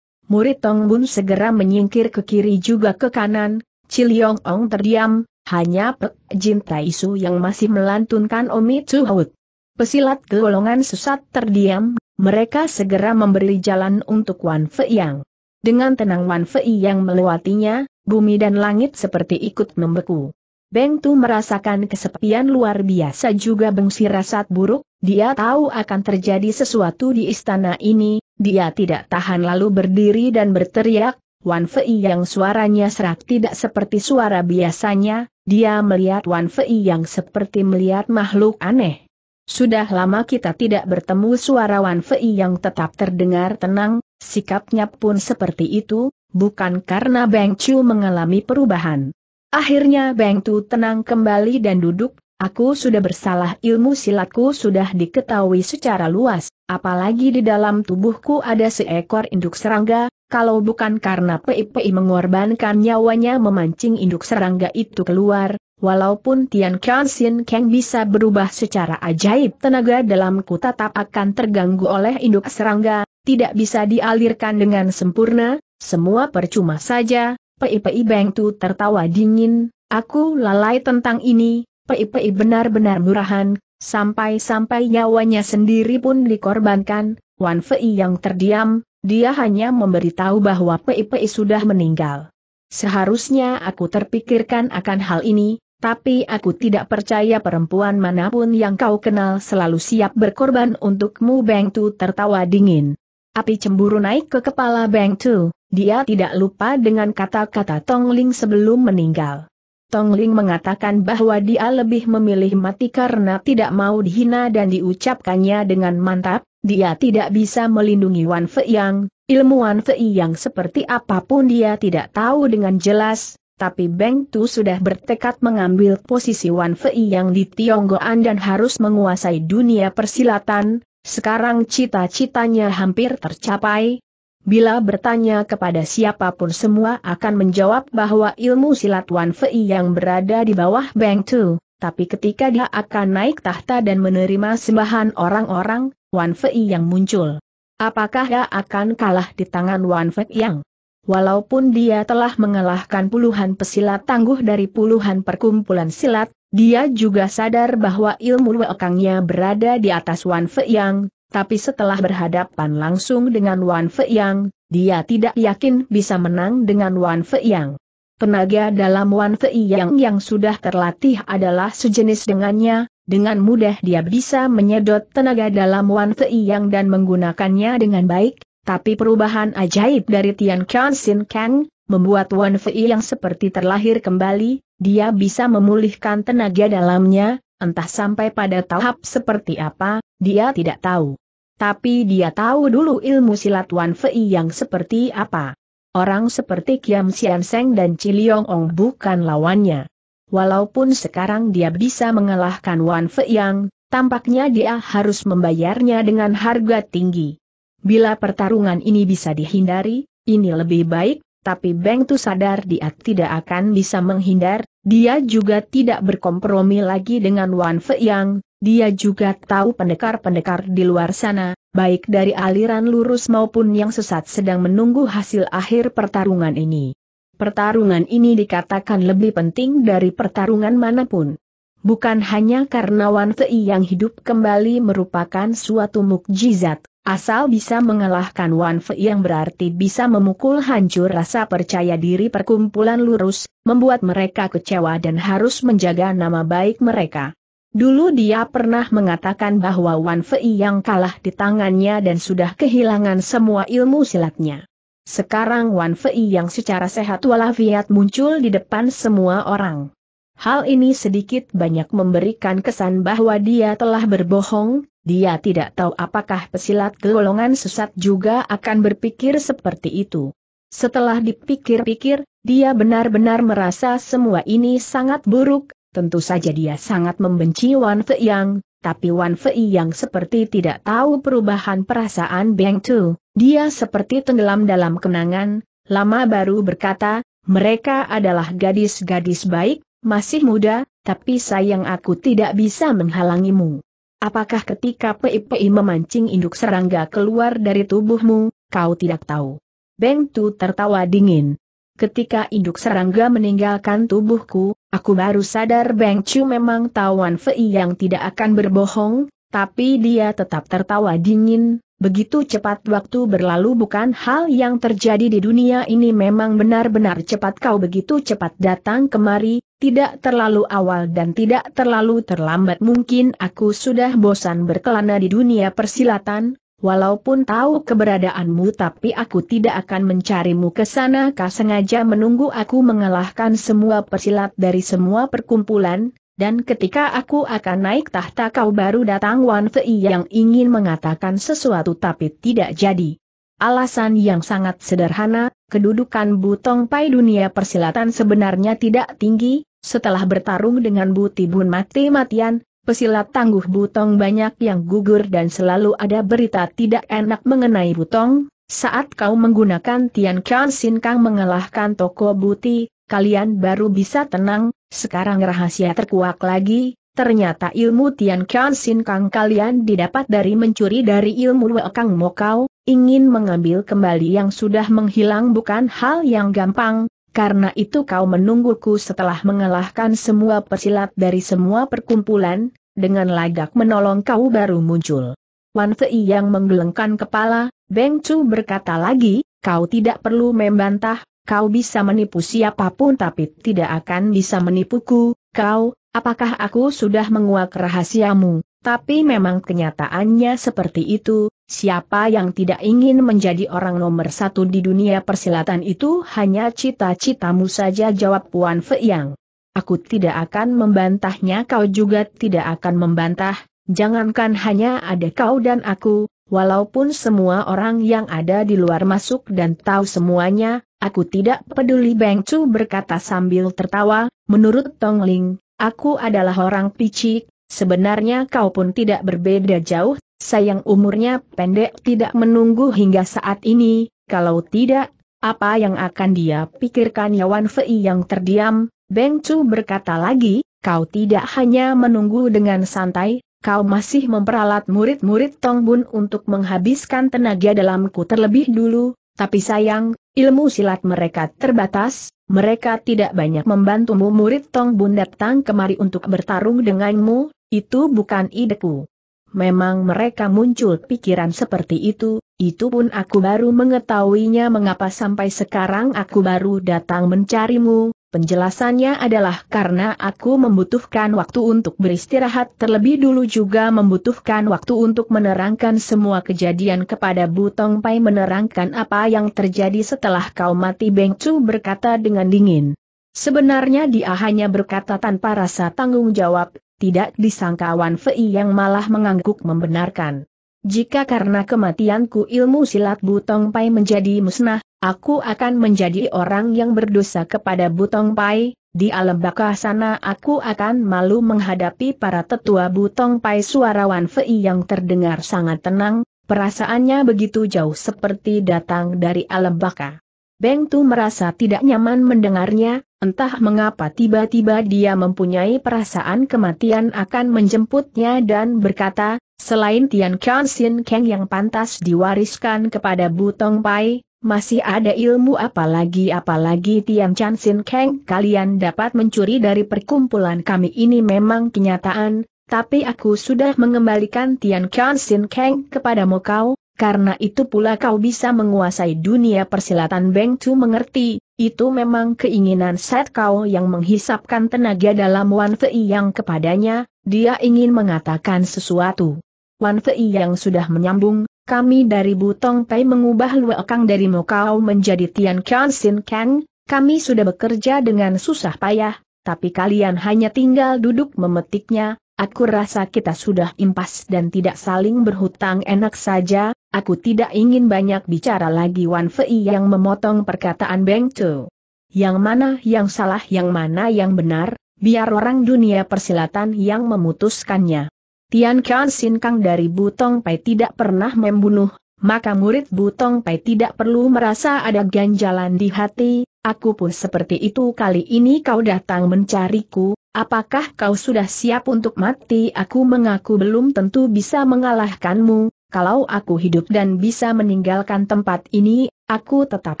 Murid Tong Bun segera menyingkir ke kiri juga ke kanan, Ciliong Ong terdiam, hanya Pek Jin Tai Su yang masih melantunkan Omi Hout. Pesilat golongan sesat terdiam, mereka segera memberi jalan untuk Wan Feiyang. Dengan tenang Wan Fei melewatinya, bumi dan langit seperti ikut membeku. Beng Tu merasakan kesepian luar biasa juga bengsi rasat buruk, dia tahu akan terjadi sesuatu di istana ini, dia tidak tahan lalu berdiri dan berteriak, Wan Fei yang suaranya serak tidak seperti suara biasanya, dia melihat Wan Fei yang seperti melihat makhluk aneh. Sudah lama kita tidak bertemu suara Wan Fei yang tetap terdengar tenang, sikapnya pun seperti itu, bukan karena Beng Chu mengalami perubahan. Akhirnya Beng Tu tenang kembali dan duduk, aku sudah bersalah ilmu silatku sudah diketahui secara luas, apalagi di dalam tubuhku ada seekor induk serangga, kalau bukan karena PIPI mengorbankan nyawanya memancing induk serangga itu keluar, walaupun Tian Xin Kang bisa berubah secara ajaib tenaga dalamku tetap akan terganggu oleh induk serangga, tidak bisa dialirkan dengan sempurna, semua percuma saja, Pei-Pei Beng Tu tertawa dingin, aku lalai tentang ini, Pei-Pei benar-benar murahan, sampai-sampai nyawanya sendiri pun dikorbankan, Wan Fei yang terdiam, dia hanya memberitahu bahwa Pei-Pei sudah meninggal. Seharusnya aku terpikirkan akan hal ini, tapi aku tidak percaya perempuan manapun yang kau kenal selalu siap berkorban untukmu Beng Tu tertawa dingin. Api cemburu naik ke kepala Beng Tu. Dia tidak lupa dengan kata-kata Tong Ling sebelum meninggal. Tong Ling mengatakan bahwa dia lebih memilih mati karena tidak mau dihina dan diucapkannya dengan mantap, dia tidak bisa melindungi Wan Fei Yang, ilmu Wan Fei Yang seperti apapun dia tidak tahu dengan jelas, tapi Beng Tu sudah bertekad mengambil posisi Wan Fei yang di Tionggoan dan harus menguasai dunia persilatan, sekarang cita-citanya hampir tercapai, Bila bertanya kepada siapapun semua akan menjawab bahwa ilmu silat Wan Fei yang berada di bawah Bang Tu, tapi ketika dia akan naik tahta dan menerima sembahan orang-orang, Wan Fei yang muncul. Apakah dia akan kalah di tangan Wan Fei yang? Walaupun dia telah mengalahkan puluhan pesilat tangguh dari puluhan perkumpulan silat, dia juga sadar bahwa ilmu wakangnya berada di atas Wan Fei Yang, tapi setelah berhadapan langsung dengan Wan Feiyang, dia tidak yakin bisa menang dengan Wan Feiyang. Tenaga dalam Wan Feiyang yang sudah terlatih adalah sejenis dengannya, dengan mudah dia bisa menyedot tenaga dalam Wan Feiyang dan menggunakannya dengan baik, tapi perubahan ajaib dari Tian Qian Xin Kang, membuat Wan Fei yang seperti terlahir kembali, dia bisa memulihkan tenaga dalamnya, entah sampai pada tahap seperti apa, dia tidak tahu. Tapi dia tahu dulu ilmu silat Wan Fei yang seperti apa. Orang seperti Kiam Sian Seng dan Ciliong Ong bukan lawannya. Walaupun sekarang dia bisa mengalahkan Wan Fei yang, tampaknya dia harus membayarnya dengan harga tinggi. Bila pertarungan ini bisa dihindari, ini lebih baik, tapi Beng Tu sadar dia tidak akan bisa menghindar, dia juga tidak berkompromi lagi dengan Wan Yang, dia juga tahu pendekar-pendekar di luar sana, baik dari aliran lurus maupun yang sesat sedang menunggu hasil akhir pertarungan ini. Pertarungan ini dikatakan lebih penting dari pertarungan manapun. Bukan hanya karena Wan Fei yang hidup kembali merupakan suatu mukjizat, Asal bisa mengalahkan Wan Fei yang berarti bisa memukul hancur rasa percaya diri perkumpulan lurus, membuat mereka kecewa dan harus menjaga nama baik mereka. Dulu dia pernah mengatakan bahwa Wan Fei yang kalah di tangannya dan sudah kehilangan semua ilmu silatnya. Sekarang Wan Fei yang secara sehat walafiat muncul di depan semua orang. Hal ini sedikit banyak memberikan kesan bahwa dia telah berbohong, dia tidak tahu apakah pesilat golongan sesat juga akan berpikir seperti itu. Setelah dipikir-pikir, dia benar-benar merasa semua ini sangat buruk, tentu saja dia sangat membenci Wan Fei Yang, tapi Wan Fei yang seperti tidak tahu perubahan perasaan Beng Tu, dia seperti tenggelam dalam kenangan, lama baru berkata, mereka adalah gadis-gadis baik, masih muda, tapi sayang aku tidak bisa menghalangimu. Apakah ketika PIPI memancing induk serangga keluar dari tubuhmu, kau tidak tahu? Beng Tu tertawa dingin. Ketika induk serangga meninggalkan tubuhku, aku baru sadar Beng Chu memang tawan Fei yang tidak akan berbohong, tapi dia tetap tertawa dingin, begitu cepat waktu berlalu bukan hal yang terjadi di dunia ini memang benar-benar cepat kau begitu cepat datang kemari, tidak terlalu awal dan tidak terlalu terlambat mungkin aku sudah bosan berkelana di dunia persilatan, walaupun tahu keberadaanmu tapi aku tidak akan mencarimu ke sana kah sengaja menunggu aku mengalahkan semua persilat dari semua perkumpulan, dan ketika aku akan naik tahta kau baru datang Wan Fei yang ingin mengatakan sesuatu tapi tidak jadi. Alasan yang sangat sederhana, kedudukan Butong Pai dunia persilatan sebenarnya tidak tinggi, setelah bertarung dengan Buti Bun mati-matian, pesilat tangguh Butong banyak yang gugur dan selalu ada berita tidak enak mengenai Butong, saat kau menggunakan Tian Qian Sin Kang mengalahkan toko Buti, kalian baru bisa tenang, sekarang rahasia terkuak lagi, Ternyata ilmu Tian Qian Sin Kang kalian didapat dari mencuri dari ilmu Wekang Mokau, ingin mengambil kembali yang sudah menghilang bukan hal yang gampang, karena itu kau menungguku setelah mengalahkan semua pesilat dari semua perkumpulan, dengan lagak menolong kau baru muncul. Wan Fei yang menggelengkan kepala, Beng Chu berkata lagi, kau tidak perlu membantah, kau bisa menipu siapapun tapi tidak akan bisa menipuku, kau, apakah aku sudah menguak rahasiamu, tapi memang kenyataannya seperti itu, Siapa yang tidak ingin menjadi orang nomor satu di dunia persilatan itu hanya cita-citamu saja jawab Puan Feiyang. Aku tidak akan membantahnya kau juga tidak akan membantah, jangankan hanya ada kau dan aku, walaupun semua orang yang ada di luar masuk dan tahu semuanya, aku tidak peduli Beng Chu berkata sambil tertawa, menurut Tong Ling, aku adalah orang picik, sebenarnya kau pun tidak berbeda jauh Sayang umurnya pendek tidak menunggu hingga saat ini, kalau tidak, apa yang akan dia pikirkan Yawan Fei yang terdiam, Beng Chu berkata lagi, kau tidak hanya menunggu dengan santai, kau masih memperalat murid-murid Tong Bun untuk menghabiskan tenaga dalamku terlebih dulu, tapi sayang, ilmu silat mereka terbatas, mereka tidak banyak membantumu murid Tong Bun datang kemari untuk bertarung denganmu, itu bukan ideku. Memang mereka muncul pikiran seperti itu, itu pun aku baru mengetahuinya mengapa sampai sekarang aku baru datang mencarimu, penjelasannya adalah karena aku membutuhkan waktu untuk beristirahat terlebih dulu juga membutuhkan waktu untuk menerangkan semua kejadian kepada Butong Pai menerangkan apa yang terjadi setelah kau mati Beng Chu berkata dengan dingin. Sebenarnya dia hanya berkata tanpa rasa tanggung jawab, tidak disangka Wan Fei yang malah mengangguk membenarkan. Jika karena kematianku ilmu silat Butong Pai menjadi musnah, aku akan menjadi orang yang berdosa kepada Butong Pai, di alam bakah sana aku akan malu menghadapi para tetua Butong Pai suara Wan Fei yang terdengar sangat tenang, perasaannya begitu jauh seperti datang dari alam baka. Beng Tu merasa tidak nyaman mendengarnya, entah mengapa tiba-tiba dia mempunyai perasaan kematian akan menjemputnya dan berkata, selain Tian Kian Sin Kang yang pantas diwariskan kepada Butong Pai, masih ada ilmu apalagi apalagi Tian Chan Sin Kang kalian dapat mencuri dari perkumpulan kami ini memang kenyataan, tapi aku sudah mengembalikan Tian Chan Sin Kang kepadamu kau, karena itu pula kau bisa menguasai dunia persilatan Beng Chu mengerti, itu memang keinginan Set Kau yang menghisapkan tenaga dalam Wan Fei yang kepadanya, dia ingin mengatakan sesuatu. Wan Fei yang sudah menyambung, kami dari Butong Pei mengubah Kang dari Mokau menjadi Tian Kian Sin Kang, kami sudah bekerja dengan susah payah, tapi kalian hanya tinggal duduk memetiknya, Aku rasa kita sudah impas dan tidak saling berhutang enak saja, Aku tidak ingin banyak bicara lagi Wan Fei yang memotong perkataan Beng Chu. Yang mana yang salah yang mana yang benar, biar orang dunia persilatan yang memutuskannya. Tian Kan Sin Kang dari Butong Pai tidak pernah membunuh, maka murid Butong Pai tidak perlu merasa ada ganjalan di hati, aku pun seperti itu kali ini kau datang mencariku, apakah kau sudah siap untuk mati aku mengaku belum tentu bisa mengalahkanmu, kalau aku hidup dan bisa meninggalkan tempat ini, aku tetap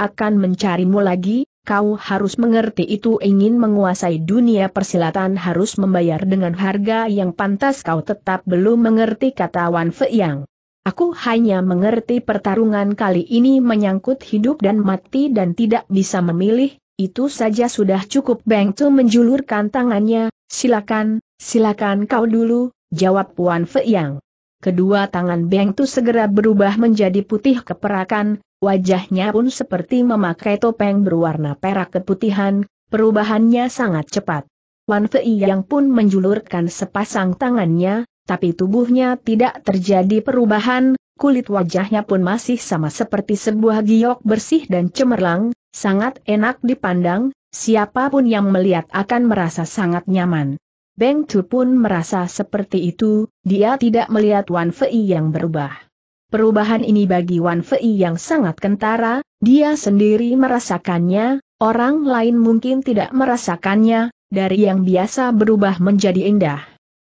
akan mencarimu lagi, kau harus mengerti itu ingin menguasai dunia persilatan harus membayar dengan harga yang pantas kau tetap belum mengerti kata Wan Yang. Aku hanya mengerti pertarungan kali ini menyangkut hidup dan mati dan tidak bisa memilih, itu saja sudah cukup Beng Tu menjulurkan tangannya, silakan, silakan kau dulu, jawab Wan Feiyang. Kedua tangan Beng Tu segera berubah menjadi putih keperakan, wajahnya pun seperti memakai topeng berwarna perak keputihan, perubahannya sangat cepat. Wan Fei yang pun menjulurkan sepasang tangannya, tapi tubuhnya tidak terjadi perubahan, kulit wajahnya pun masih sama seperti sebuah giok bersih dan cemerlang, sangat enak dipandang, siapapun yang melihat akan merasa sangat nyaman. Beng Chu pun merasa seperti itu, dia tidak melihat Wan Fei yang berubah. Perubahan ini bagi Wan Fei yang sangat kentara, dia sendiri merasakannya, orang lain mungkin tidak merasakannya, dari yang biasa berubah menjadi indah.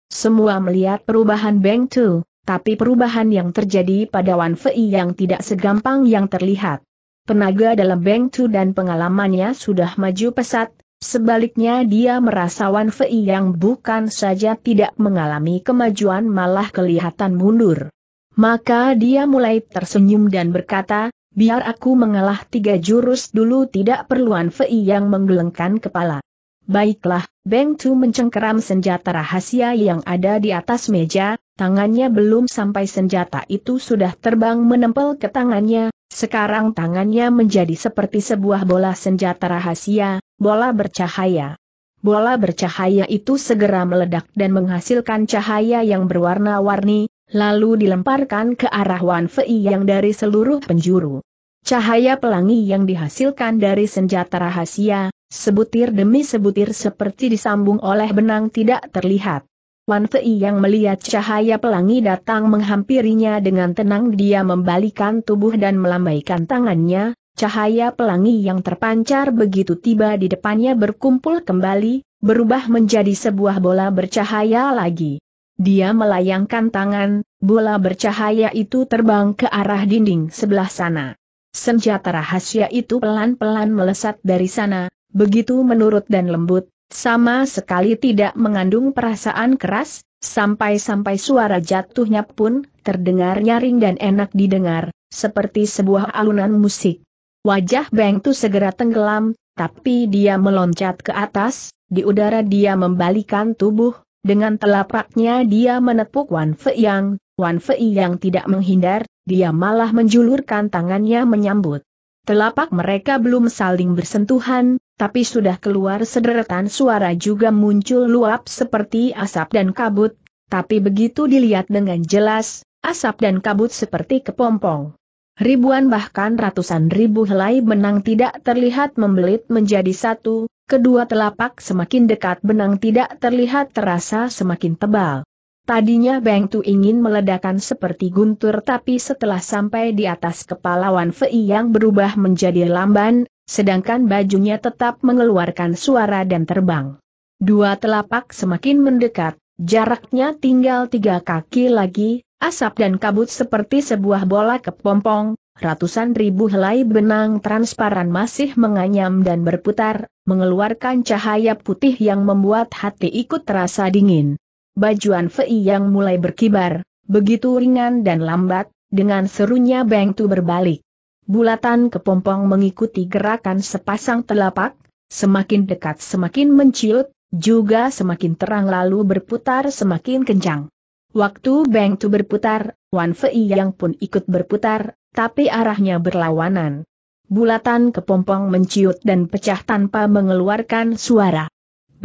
Semua melihat perubahan Beng Chu, tapi perubahan yang terjadi pada Wan Fei yang tidak segampang yang terlihat. Tenaga dalam Beng Chu dan pengalamannya sudah maju pesat, Sebaliknya dia merasa Wan Fei yang bukan saja tidak mengalami kemajuan malah kelihatan mundur. Maka dia mulai tersenyum dan berkata, biar aku mengalah tiga jurus dulu tidak perlu Wan Fei yang menggelengkan kepala. Baiklah, Beng Tu mencengkeram senjata rahasia yang ada di atas meja, tangannya belum sampai senjata itu sudah terbang menempel ke tangannya, sekarang tangannya menjadi seperti sebuah bola senjata rahasia, bola bercahaya. Bola bercahaya itu segera meledak dan menghasilkan cahaya yang berwarna-warni, lalu dilemparkan ke arah Wan Fei yang dari seluruh penjuru. Cahaya pelangi yang dihasilkan dari senjata rahasia, sebutir demi sebutir seperti disambung oleh benang tidak terlihat. Wanfei yang melihat cahaya pelangi datang menghampirinya dengan tenang dia membalikan tubuh dan melambaikan tangannya, cahaya pelangi yang terpancar begitu tiba di depannya berkumpul kembali, berubah menjadi sebuah bola bercahaya lagi. Dia melayangkan tangan, bola bercahaya itu terbang ke arah dinding sebelah sana. Senjata rahasia itu pelan-pelan melesat dari sana, begitu menurut dan lembut, sama sekali tidak mengandung perasaan keras, sampai-sampai suara jatuhnya pun terdengar nyaring dan enak didengar, seperti sebuah alunan musik. Wajah Beng Tu segera tenggelam, tapi dia meloncat ke atas, di udara dia membalikan tubuh, dengan telapaknya dia menepuk Wan Fei Yang, Wan Fei Yang tidak menghindar, dia malah menjulurkan tangannya menyambut. Telapak mereka belum saling bersentuhan, tapi sudah keluar sederetan suara juga muncul luap seperti asap dan kabut, tapi begitu dilihat dengan jelas, asap dan kabut seperti kepompong. Ribuan bahkan ratusan ribu helai benang tidak terlihat membelit menjadi satu, kedua telapak semakin dekat benang tidak terlihat terasa semakin tebal. Tadinya Beng Tu ingin meledakan seperti guntur tapi setelah sampai di atas kepala Wan Fei yang berubah menjadi lamban, sedangkan bajunya tetap mengeluarkan suara dan terbang. Dua telapak semakin mendekat, jaraknya tinggal tiga kaki lagi, asap dan kabut seperti sebuah bola kepompong, ratusan ribu helai benang transparan masih menganyam dan berputar, mengeluarkan cahaya putih yang membuat hati ikut terasa dingin bajuan Fei yang mulai berkibar, begitu ringan dan lambat, dengan serunya Beng Tu berbalik. Bulatan kepompong mengikuti gerakan sepasang telapak, semakin dekat semakin menciut, juga semakin terang lalu berputar semakin kencang. Waktu Beng Tu berputar, Wan Fei yang pun ikut berputar, tapi arahnya berlawanan. Bulatan kepompong menciut dan pecah tanpa mengeluarkan suara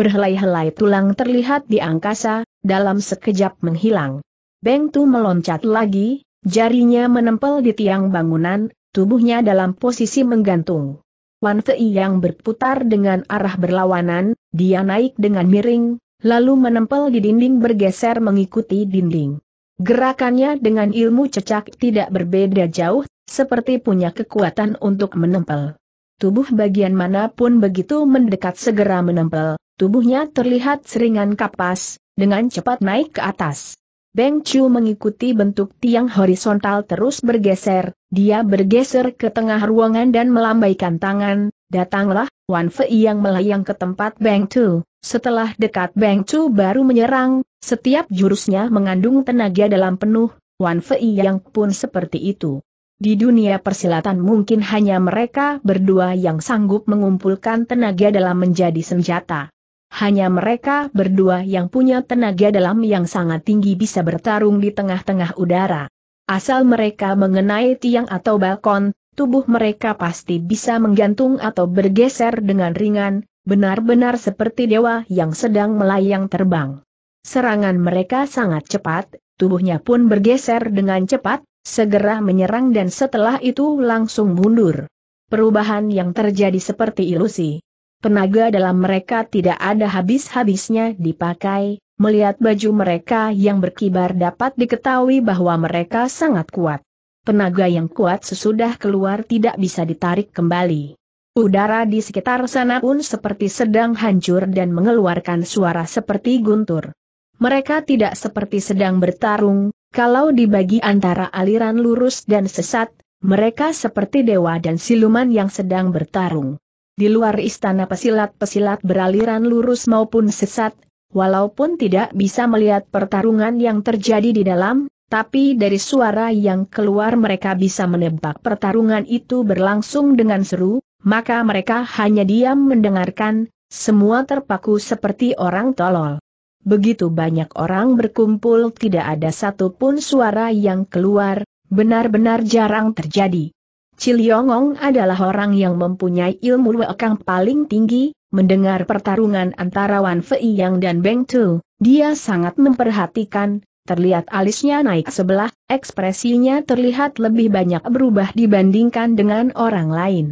berhelai-helai tulang terlihat di angkasa, dalam sekejap menghilang. Beng Tu meloncat lagi, jarinya menempel di tiang bangunan, tubuhnya dalam posisi menggantung. Wan Fei yang berputar dengan arah berlawanan, dia naik dengan miring, lalu menempel di dinding bergeser mengikuti dinding. Gerakannya dengan ilmu cecak tidak berbeda jauh, seperti punya kekuatan untuk menempel tubuh bagian manapun begitu mendekat segera menempel, tubuhnya terlihat seringan kapas, dengan cepat naik ke atas. Beng Chu mengikuti bentuk tiang horizontal terus bergeser, dia bergeser ke tengah ruangan dan melambaikan tangan, datanglah, Wan Fei yang melayang ke tempat Beng Chu. Setelah dekat Beng Chu baru menyerang, setiap jurusnya mengandung tenaga dalam penuh, Wan Fei yang pun seperti itu. Di dunia persilatan mungkin hanya mereka berdua yang sanggup mengumpulkan tenaga dalam menjadi senjata. Hanya mereka berdua yang punya tenaga dalam yang sangat tinggi bisa bertarung di tengah-tengah udara. Asal mereka mengenai tiang atau balkon, tubuh mereka pasti bisa menggantung atau bergeser dengan ringan, benar-benar seperti dewa yang sedang melayang terbang. Serangan mereka sangat cepat, tubuhnya pun bergeser dengan cepat, segera menyerang dan setelah itu langsung mundur. Perubahan yang terjadi seperti ilusi. Tenaga dalam mereka tidak ada habis-habisnya dipakai, melihat baju mereka yang berkibar dapat diketahui bahwa mereka sangat kuat. Tenaga yang kuat sesudah keluar tidak bisa ditarik kembali. Udara di sekitar sana pun seperti sedang hancur dan mengeluarkan suara seperti guntur. Mereka tidak seperti sedang bertarung, kalau dibagi antara aliran lurus dan sesat, mereka seperti dewa dan siluman yang sedang bertarung. Di luar istana pesilat-pesilat beraliran lurus maupun sesat, walaupun tidak bisa melihat pertarungan yang terjadi di dalam, tapi dari suara yang keluar mereka bisa menebak pertarungan itu berlangsung dengan seru, maka mereka hanya diam mendengarkan, semua terpaku seperti orang tolol. Begitu banyak orang berkumpul tidak ada satupun suara yang keluar, benar-benar jarang terjadi. Ciliongong adalah orang yang mempunyai ilmu wakang paling tinggi, mendengar pertarungan antara Wan Fei Yang dan Beng Tu, dia sangat memperhatikan, terlihat alisnya naik sebelah, ekspresinya terlihat lebih banyak berubah dibandingkan dengan orang lain.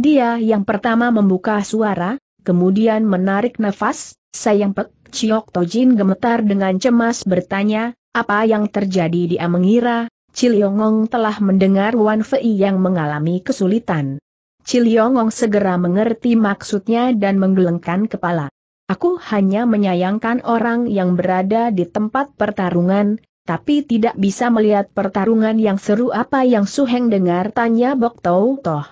Dia yang pertama membuka suara, kemudian menarik nafas, sayang pek, Chiok Tojin gemetar dengan cemas bertanya, apa yang terjadi dia mengira, Ciliongong telah mendengar Wan Fei yang mengalami kesulitan. Ciliongong segera mengerti maksudnya dan menggelengkan kepala. Aku hanya menyayangkan orang yang berada di tempat pertarungan, tapi tidak bisa melihat pertarungan yang seru apa yang Suheng dengar tanya Bok Tau Toh.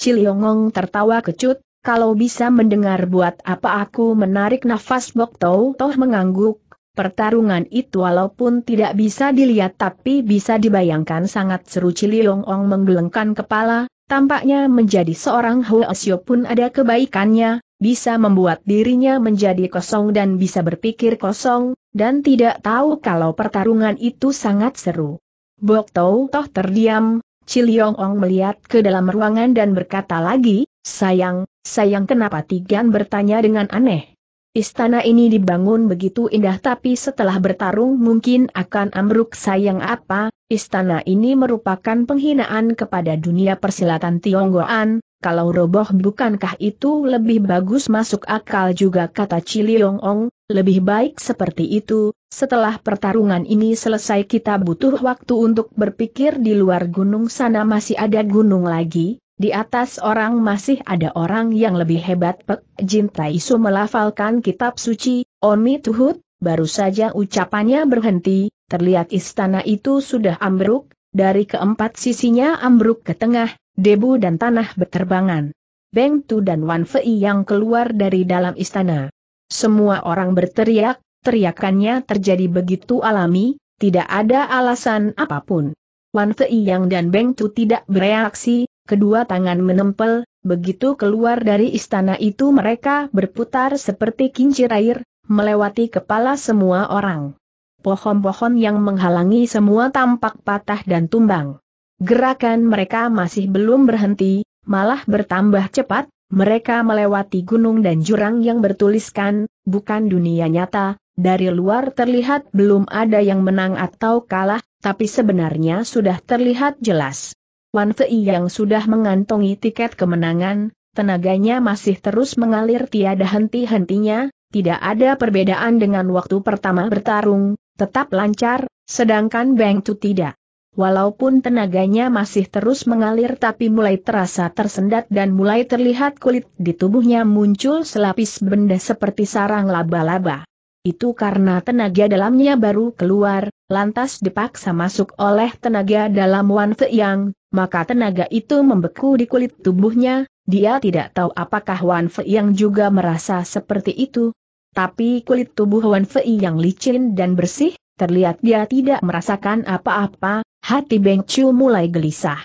Ciliongong tertawa kecut, kalau bisa mendengar buat apa aku menarik nafas Bok Toh Toh mengangguk, pertarungan itu walaupun tidak bisa dilihat tapi bisa dibayangkan sangat seru Ciliong Ong menggelengkan kepala, tampaknya menjadi seorang Asio pun ada kebaikannya, bisa membuat dirinya menjadi kosong dan bisa berpikir kosong, dan tidak tahu kalau pertarungan itu sangat seru. Bok Toh Toh terdiam, Ciliong Ong melihat ke dalam ruangan dan berkata lagi, Sayang, sayang kenapa Tigan bertanya dengan aneh. Istana ini dibangun begitu indah tapi setelah bertarung mungkin akan ambruk sayang apa, istana ini merupakan penghinaan kepada dunia persilatan Tionggoan, kalau roboh bukankah itu lebih bagus masuk akal juga kata Ciliong Ong, lebih baik seperti itu, setelah pertarungan ini selesai kita butuh waktu untuk berpikir di luar gunung sana masih ada gunung lagi, di atas orang masih ada orang yang lebih hebat Pek Jin Su melafalkan kitab suci, Omi Tuhut, baru saja ucapannya berhenti, terlihat istana itu sudah ambruk, dari keempat sisinya ambruk ke tengah, debu dan tanah berterbangan. Beng Tu dan Wan Fei yang keluar dari dalam istana. Semua orang berteriak, teriakannya terjadi begitu alami, tidak ada alasan apapun. Wan Fei Yang dan Beng Tu tidak bereaksi, kedua tangan menempel, begitu keluar dari istana itu mereka berputar seperti kincir air, melewati kepala semua orang. Pohon-pohon yang menghalangi semua tampak patah dan tumbang. Gerakan mereka masih belum berhenti, malah bertambah cepat, mereka melewati gunung dan jurang yang bertuliskan, bukan dunia nyata, dari luar terlihat belum ada yang menang atau kalah, tapi sebenarnya sudah terlihat jelas. Wan Fei ya. yang sudah mengantongi tiket kemenangan, tenaganya masih terus mengalir tiada henti-hentinya, tidak ada perbedaan dengan waktu pertama bertarung, tetap lancar, sedangkan Beng Tu tidak. Walaupun tenaganya masih terus mengalir tapi mulai terasa tersendat dan mulai terlihat kulit di tubuhnya muncul selapis benda seperti sarang laba-laba itu karena tenaga dalamnya baru keluar, lantas dipaksa masuk oleh tenaga dalam Wan Yang, maka tenaga itu membeku di kulit tubuhnya, dia tidak tahu apakah Wan Yang juga merasa seperti itu. Tapi kulit tubuh Wan yang licin dan bersih, terlihat dia tidak merasakan apa-apa, hati Beng Chu mulai gelisah.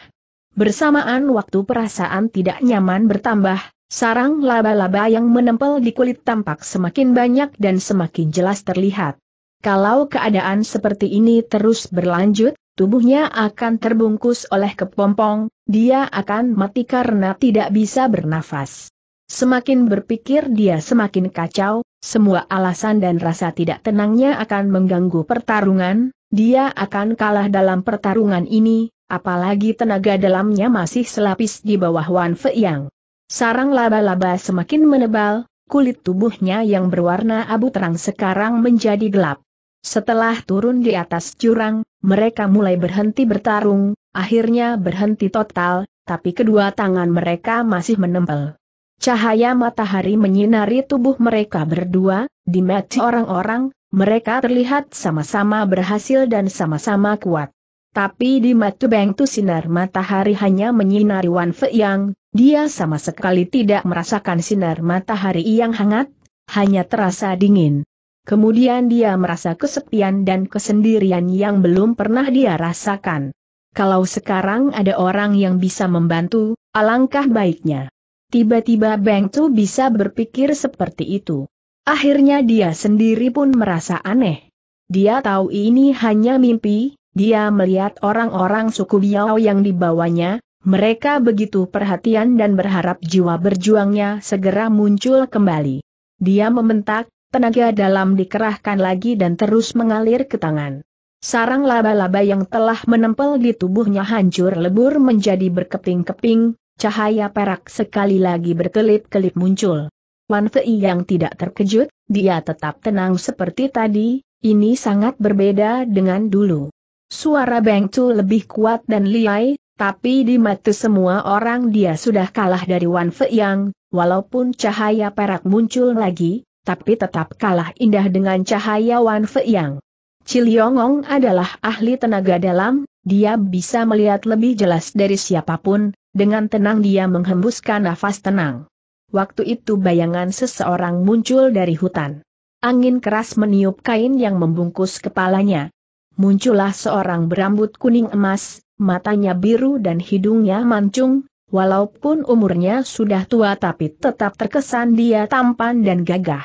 Bersamaan waktu perasaan tidak nyaman bertambah, Sarang laba-laba yang menempel di kulit tampak semakin banyak dan semakin jelas terlihat. Kalau keadaan seperti ini terus berlanjut, tubuhnya akan terbungkus oleh kepompong, dia akan mati karena tidak bisa bernafas. Semakin berpikir dia semakin kacau, semua alasan dan rasa tidak tenangnya akan mengganggu pertarungan, dia akan kalah dalam pertarungan ini, apalagi tenaga dalamnya masih selapis di bawah Wan Fei Yang. Sarang laba-laba semakin menebal, kulit tubuhnya yang berwarna abu terang sekarang menjadi gelap. Setelah turun di atas jurang, mereka mulai berhenti bertarung, akhirnya berhenti total, tapi kedua tangan mereka masih menempel. Cahaya matahari menyinari tubuh mereka berdua, di match orang-orang, mereka terlihat sama-sama berhasil dan sama-sama kuat. Tapi di matu Bengtu sinar matahari hanya menyinari Wan Fei Yang, dia sama sekali tidak merasakan sinar matahari yang hangat, hanya terasa dingin. Kemudian dia merasa kesepian dan kesendirian yang belum pernah dia rasakan. Kalau sekarang ada orang yang bisa membantu, alangkah baiknya. Tiba-tiba Beng Tu bisa berpikir seperti itu. Akhirnya dia sendiri pun merasa aneh. Dia tahu ini hanya mimpi, dia melihat orang-orang suku Biao yang dibawanya, mereka begitu perhatian dan berharap jiwa berjuangnya segera muncul kembali. Dia membentak, tenaga dalam dikerahkan lagi dan terus mengalir ke tangan. Sarang laba-laba yang telah menempel di tubuhnya hancur lebur menjadi berkeping-keping, cahaya perak sekali lagi berkelip-kelip muncul. Wan Fei yang tidak terkejut, dia tetap tenang seperti tadi, ini sangat berbeda dengan dulu. Suara Beng Tu lebih kuat dan liai, tapi di mata semua orang dia sudah kalah dari Wan Feiyang, walaupun cahaya perak muncul lagi, tapi tetap kalah indah dengan cahaya Wan Feiyang. Ciliongong adalah ahli tenaga dalam, dia bisa melihat lebih jelas dari siapapun, dengan tenang dia menghembuskan nafas tenang. Waktu itu bayangan seseorang muncul dari hutan. Angin keras meniup kain yang membungkus kepalanya. Muncullah seorang berambut kuning emas, matanya biru dan hidungnya mancung, walaupun umurnya sudah tua tapi tetap terkesan dia tampan dan gagah.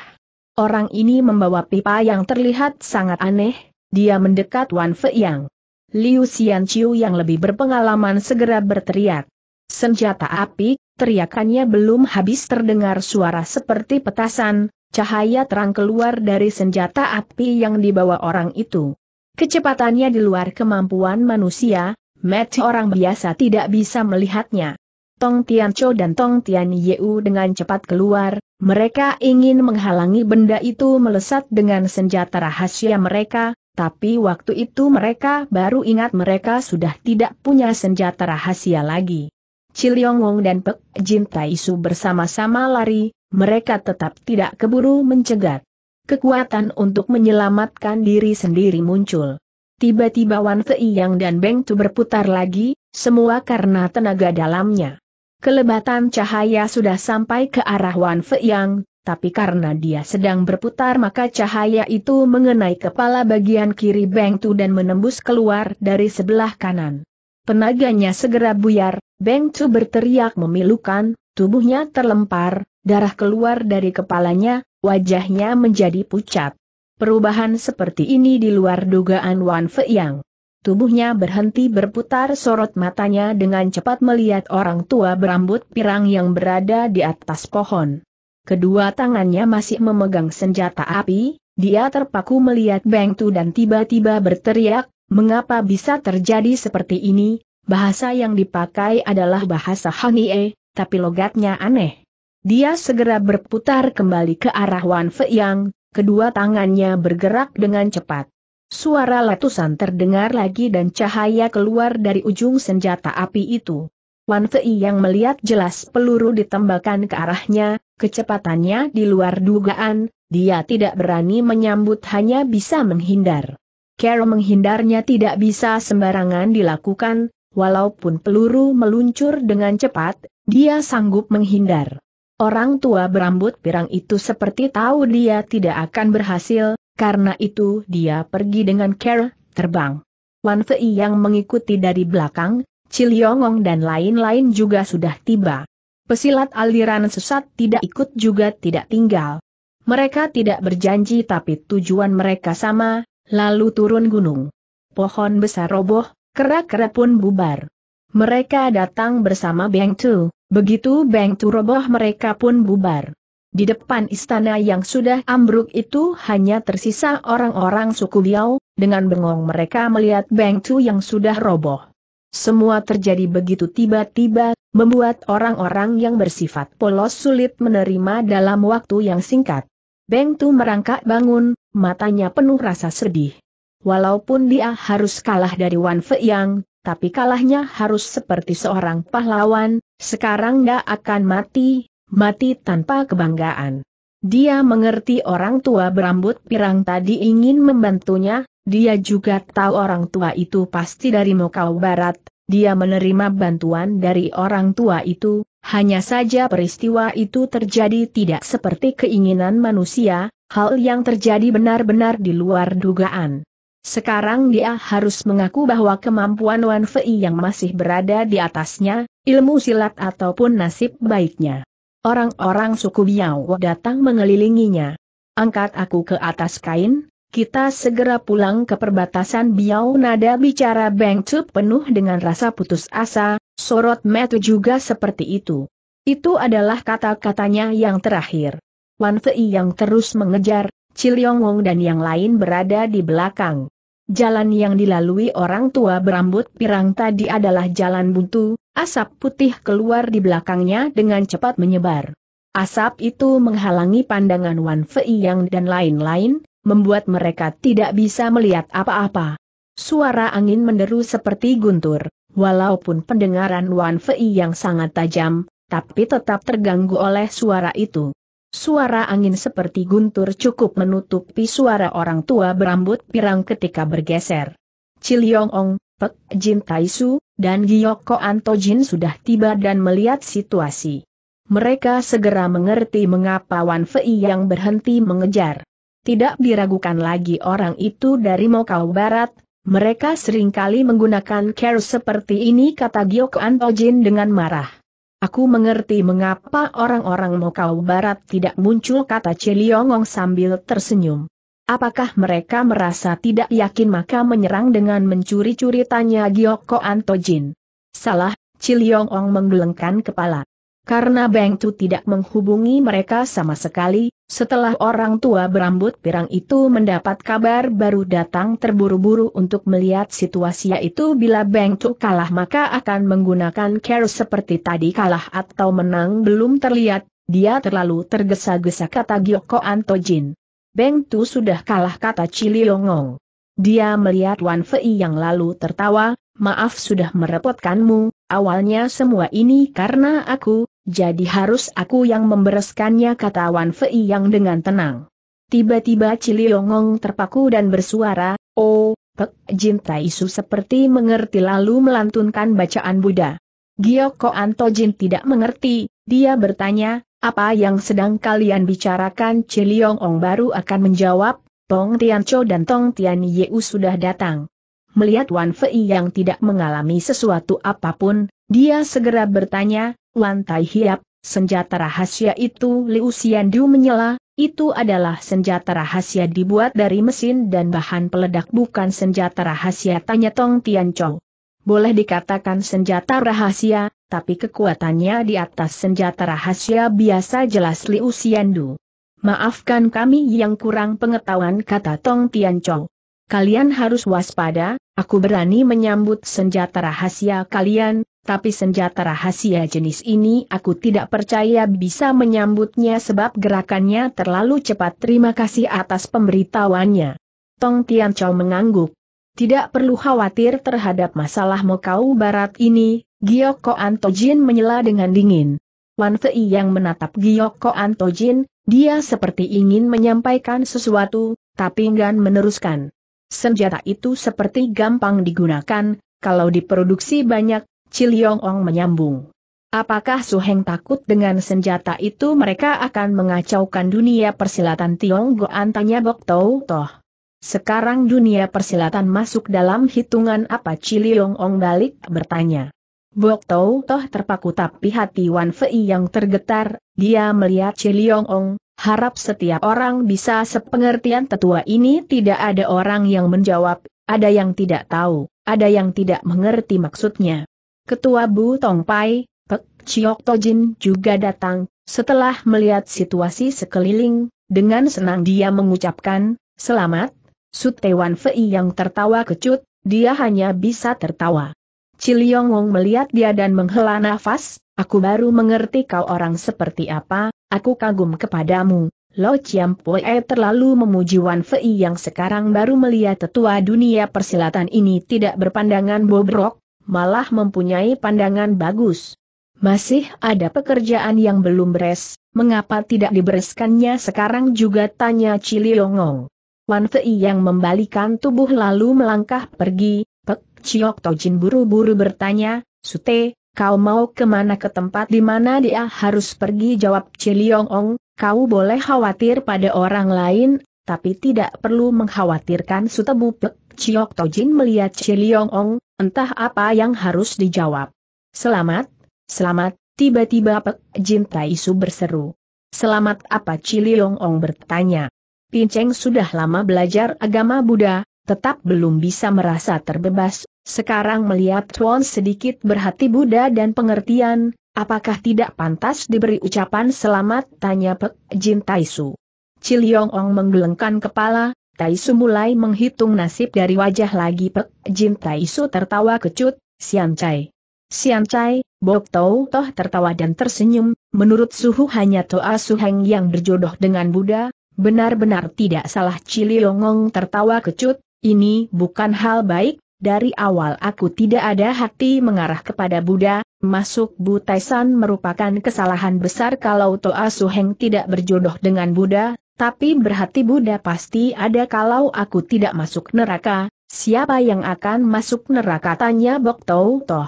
Orang ini membawa pipa yang terlihat sangat aneh, dia mendekat Wan Yang. Liu Xianqiu yang lebih berpengalaman segera berteriak. Senjata api, teriakannya belum habis terdengar suara seperti petasan, cahaya terang keluar dari senjata api yang dibawa orang itu. Kecepatannya di luar kemampuan manusia, Match orang biasa tidak bisa melihatnya. Tong Cho dan Tong Tian Yeu dengan cepat keluar, mereka ingin menghalangi benda itu melesat dengan senjata rahasia mereka, tapi waktu itu mereka baru ingat mereka sudah tidak punya senjata rahasia lagi. Chiliong Wong dan Pek Jin Taisu bersama-sama lari, mereka tetap tidak keburu mencegat. Kekuatan untuk menyelamatkan diri sendiri muncul. Tiba-tiba Wan Fei Yang dan Beng Tu berputar lagi, semua karena tenaga dalamnya. Kelebatan cahaya sudah sampai ke arah Wan Yang, tapi karena dia sedang berputar maka cahaya itu mengenai kepala bagian kiri Beng Tu dan menembus keluar dari sebelah kanan. Tenaganya segera buyar, Beng Tu berteriak memilukan, tubuhnya terlempar, darah keluar dari kepalanya, wajahnya menjadi pucat. Perubahan seperti ini di luar dugaan Wan Fei Yang. Tubuhnya berhenti berputar sorot matanya dengan cepat melihat orang tua berambut pirang yang berada di atas pohon. Kedua tangannya masih memegang senjata api, dia terpaku melihat Beng Tu dan tiba-tiba berteriak, mengapa bisa terjadi seperti ini, bahasa yang dipakai adalah bahasa Hanie, tapi logatnya aneh. Dia segera berputar kembali ke arah Wan Fei Yang, Kedua tangannya bergerak dengan cepat. Suara letusan terdengar lagi dan cahaya keluar dari ujung senjata api itu. Wan Fei yang melihat jelas peluru ditembakkan ke arahnya, kecepatannya di luar dugaan, dia tidak berani menyambut hanya bisa menghindar. Carol menghindarnya tidak bisa sembarangan dilakukan, walaupun peluru meluncur dengan cepat, dia sanggup menghindar. Orang tua berambut pirang itu seperti tahu dia tidak akan berhasil, karena itu dia pergi dengan care, terbang. Wan Fei yang mengikuti dari belakang, Ciliongong dan lain-lain juga sudah tiba. Pesilat aliran sesat tidak ikut juga tidak tinggal. Mereka tidak berjanji tapi tujuan mereka sama, lalu turun gunung. Pohon besar roboh, kera-kera pun bubar. Mereka datang bersama Beng Tu, begitu Beng Tu roboh mereka pun bubar. Di depan istana yang sudah ambruk itu hanya tersisa orang-orang suku Biao, dengan bengong mereka melihat Beng Tu yang sudah roboh. Semua terjadi begitu tiba-tiba, membuat orang-orang yang bersifat polos sulit menerima dalam waktu yang singkat. Beng Tu merangkak bangun, matanya penuh rasa sedih. Walaupun dia harus kalah dari Wan Fei Yang, tapi kalahnya harus seperti seorang pahlawan, sekarang gak akan mati, mati tanpa kebanggaan. Dia mengerti orang tua berambut pirang tadi ingin membantunya, dia juga tahu orang tua itu pasti dari Mokau Barat, dia menerima bantuan dari orang tua itu, hanya saja peristiwa itu terjadi tidak seperti keinginan manusia, hal yang terjadi benar-benar di luar dugaan. Sekarang dia harus mengaku bahwa kemampuan Wan Fei yang masih berada di atasnya, ilmu silat ataupun nasib baiknya. Orang-orang suku Biao datang mengelilinginya. Angkat aku ke atas kain, kita segera pulang ke perbatasan Biao nada bicara Beng Cup penuh dengan rasa putus asa, sorot metu juga seperti itu. Itu adalah kata-katanya yang terakhir. Wan Fei yang terus mengejar, Ciliong Wong dan yang lain berada di belakang. Jalan yang dilalui orang tua berambut pirang tadi adalah jalan buntu, asap putih keluar di belakangnya dengan cepat menyebar. Asap itu menghalangi pandangan Wan Fei Yang dan lain-lain, membuat mereka tidak bisa melihat apa-apa. Suara angin menderu seperti guntur, walaupun pendengaran Wan Fei Yang sangat tajam, tapi tetap terganggu oleh suara itu. Suara angin seperti guntur cukup menutupi suara orang tua berambut pirang ketika bergeser. Ciliong Ong, Pek Jin Taisu, dan Giyoko Antojin sudah tiba dan melihat situasi. Mereka segera mengerti mengapa Wan Fei yang berhenti mengejar. Tidak diragukan lagi orang itu dari Mokau Barat, mereka seringkali menggunakan care seperti ini kata Giyoko Antojin dengan marah. Aku mengerti mengapa orang-orang Mokau Barat tidak muncul kata Celiongong sambil tersenyum. Apakah mereka merasa tidak yakin maka menyerang dengan mencuri-curi tanya Gioko Antojin. Salah, Ciliongong menggelengkan kepala. Karena Beng Tu tidak menghubungi mereka sama sekali, setelah orang tua berambut pirang itu mendapat kabar baru datang terburu-buru untuk melihat situasi yaitu bila Beng Tu kalah maka akan menggunakan care seperti tadi kalah atau menang belum terlihat, dia terlalu tergesa-gesa kata Gyoko Antojin. Beng Tu sudah kalah kata Cili Longong. Dia melihat Wan Fei yang lalu tertawa, maaf sudah merepotkanmu, awalnya semua ini karena aku, jadi harus aku yang membereskannya kata Wan Fei yang dengan tenang. Tiba-tiba Cili Ciliongong terpaku dan bersuara, Oh, Pek Jin Su seperti mengerti lalu melantunkan bacaan Buddha. Gioko Jin tidak mengerti, dia bertanya, apa yang sedang kalian bicarakan Cili Ciliongong baru akan menjawab, Tong Cho dan Tong Tian Yeu sudah datang. Melihat Wan Fei yang tidak mengalami sesuatu apapun, dia segera bertanya, lantai hiap, senjata rahasia itu Liu Du menyela, itu adalah senjata rahasia dibuat dari mesin dan bahan peledak bukan senjata rahasia tanya Tong Tian Chong. Boleh dikatakan senjata rahasia, tapi kekuatannya di atas senjata rahasia biasa jelas Liu Du. Maafkan kami yang kurang pengetahuan kata Tong Tian Chong. Kalian harus waspada, aku berani menyambut senjata rahasia kalian, tapi senjata rahasia jenis ini aku tidak percaya bisa menyambutnya sebab gerakannya terlalu cepat. Terima kasih atas pemberitahuannya. Tong Tian Chow mengangguk. Tidak perlu khawatir terhadap masalah Mokau Barat ini, Gioko Antojin menyela dengan dingin. Wan Fei yang menatap Gioko Antojin, dia seperti ingin menyampaikan sesuatu, tapi enggan meneruskan. Senjata itu seperti gampang digunakan, kalau diproduksi banyak, Ciliong Ong menyambung. Apakah Suheng takut dengan senjata itu mereka akan mengacaukan dunia persilatan Tiongkok? antanya Bok Tau Toh. Sekarang dunia persilatan masuk dalam hitungan apa Ciliong Ong balik bertanya. Bok Tau Toh terpaku tapi hati Wan Fei yang tergetar, dia melihat Ciliong Ong, harap setiap orang bisa sepengertian tetua ini tidak ada orang yang menjawab, ada yang tidak tahu, ada yang tidak mengerti maksudnya. Ketua Bu Tongpai, Pek Chiok Tojin juga datang, setelah melihat situasi sekeliling, dengan senang dia mengucapkan, selamat, Sutewan Fei yang tertawa kecut, dia hanya bisa tertawa. Ciliong Wong melihat dia dan menghela nafas, aku baru mengerti kau orang seperti apa, aku kagum kepadamu. Lo Chiam Pue terlalu memuji Wan Fei yang sekarang baru melihat tetua dunia persilatan ini tidak berpandangan bobrok, malah mempunyai pandangan bagus. Masih ada pekerjaan yang belum beres, mengapa tidak dibereskannya sekarang juga tanya Yongong. Wan Fei yang membalikan tubuh lalu melangkah pergi, Pek Chiok Tojin buru-buru bertanya, Sute, kau mau kemana ke tempat di mana dia harus pergi jawab Yongong, kau boleh khawatir pada orang lain, tapi tidak perlu mengkhawatirkan Sutebu Pek. Chiok Tojin melihat Ciliongong, Ong, entah apa yang harus dijawab. Selamat, selamat, tiba-tiba Pek Jin Taisu berseru. Selamat apa Ciliongong Liong Ong bertanya. Pinceng sudah lama belajar agama Buddha, tetap belum bisa merasa terbebas, sekarang melihat Tuan sedikit berhati Buddha dan pengertian, apakah tidak pantas diberi ucapan selamat tanya Pek Jin Taisu. Ciliong Ong menggelengkan kepala, Taisu mulai menghitung nasib dari wajah lagi Pek Tai Taisu tertawa kecut, Sian Chai. Sian Chai, Bok Tau Toh tertawa dan tersenyum, menurut Suhu hanya Toa Heng yang berjodoh dengan Buddha, benar-benar tidak salah Ciliongong tertawa kecut, ini bukan hal baik, dari awal aku tidak ada hati mengarah kepada Buddha, masuk Butaisan merupakan kesalahan besar kalau Toa Heng tidak berjodoh dengan Buddha, tapi berhati Buddha pasti ada kalau aku tidak masuk neraka, siapa yang akan masuk neraka tanya Bok Tau Toh.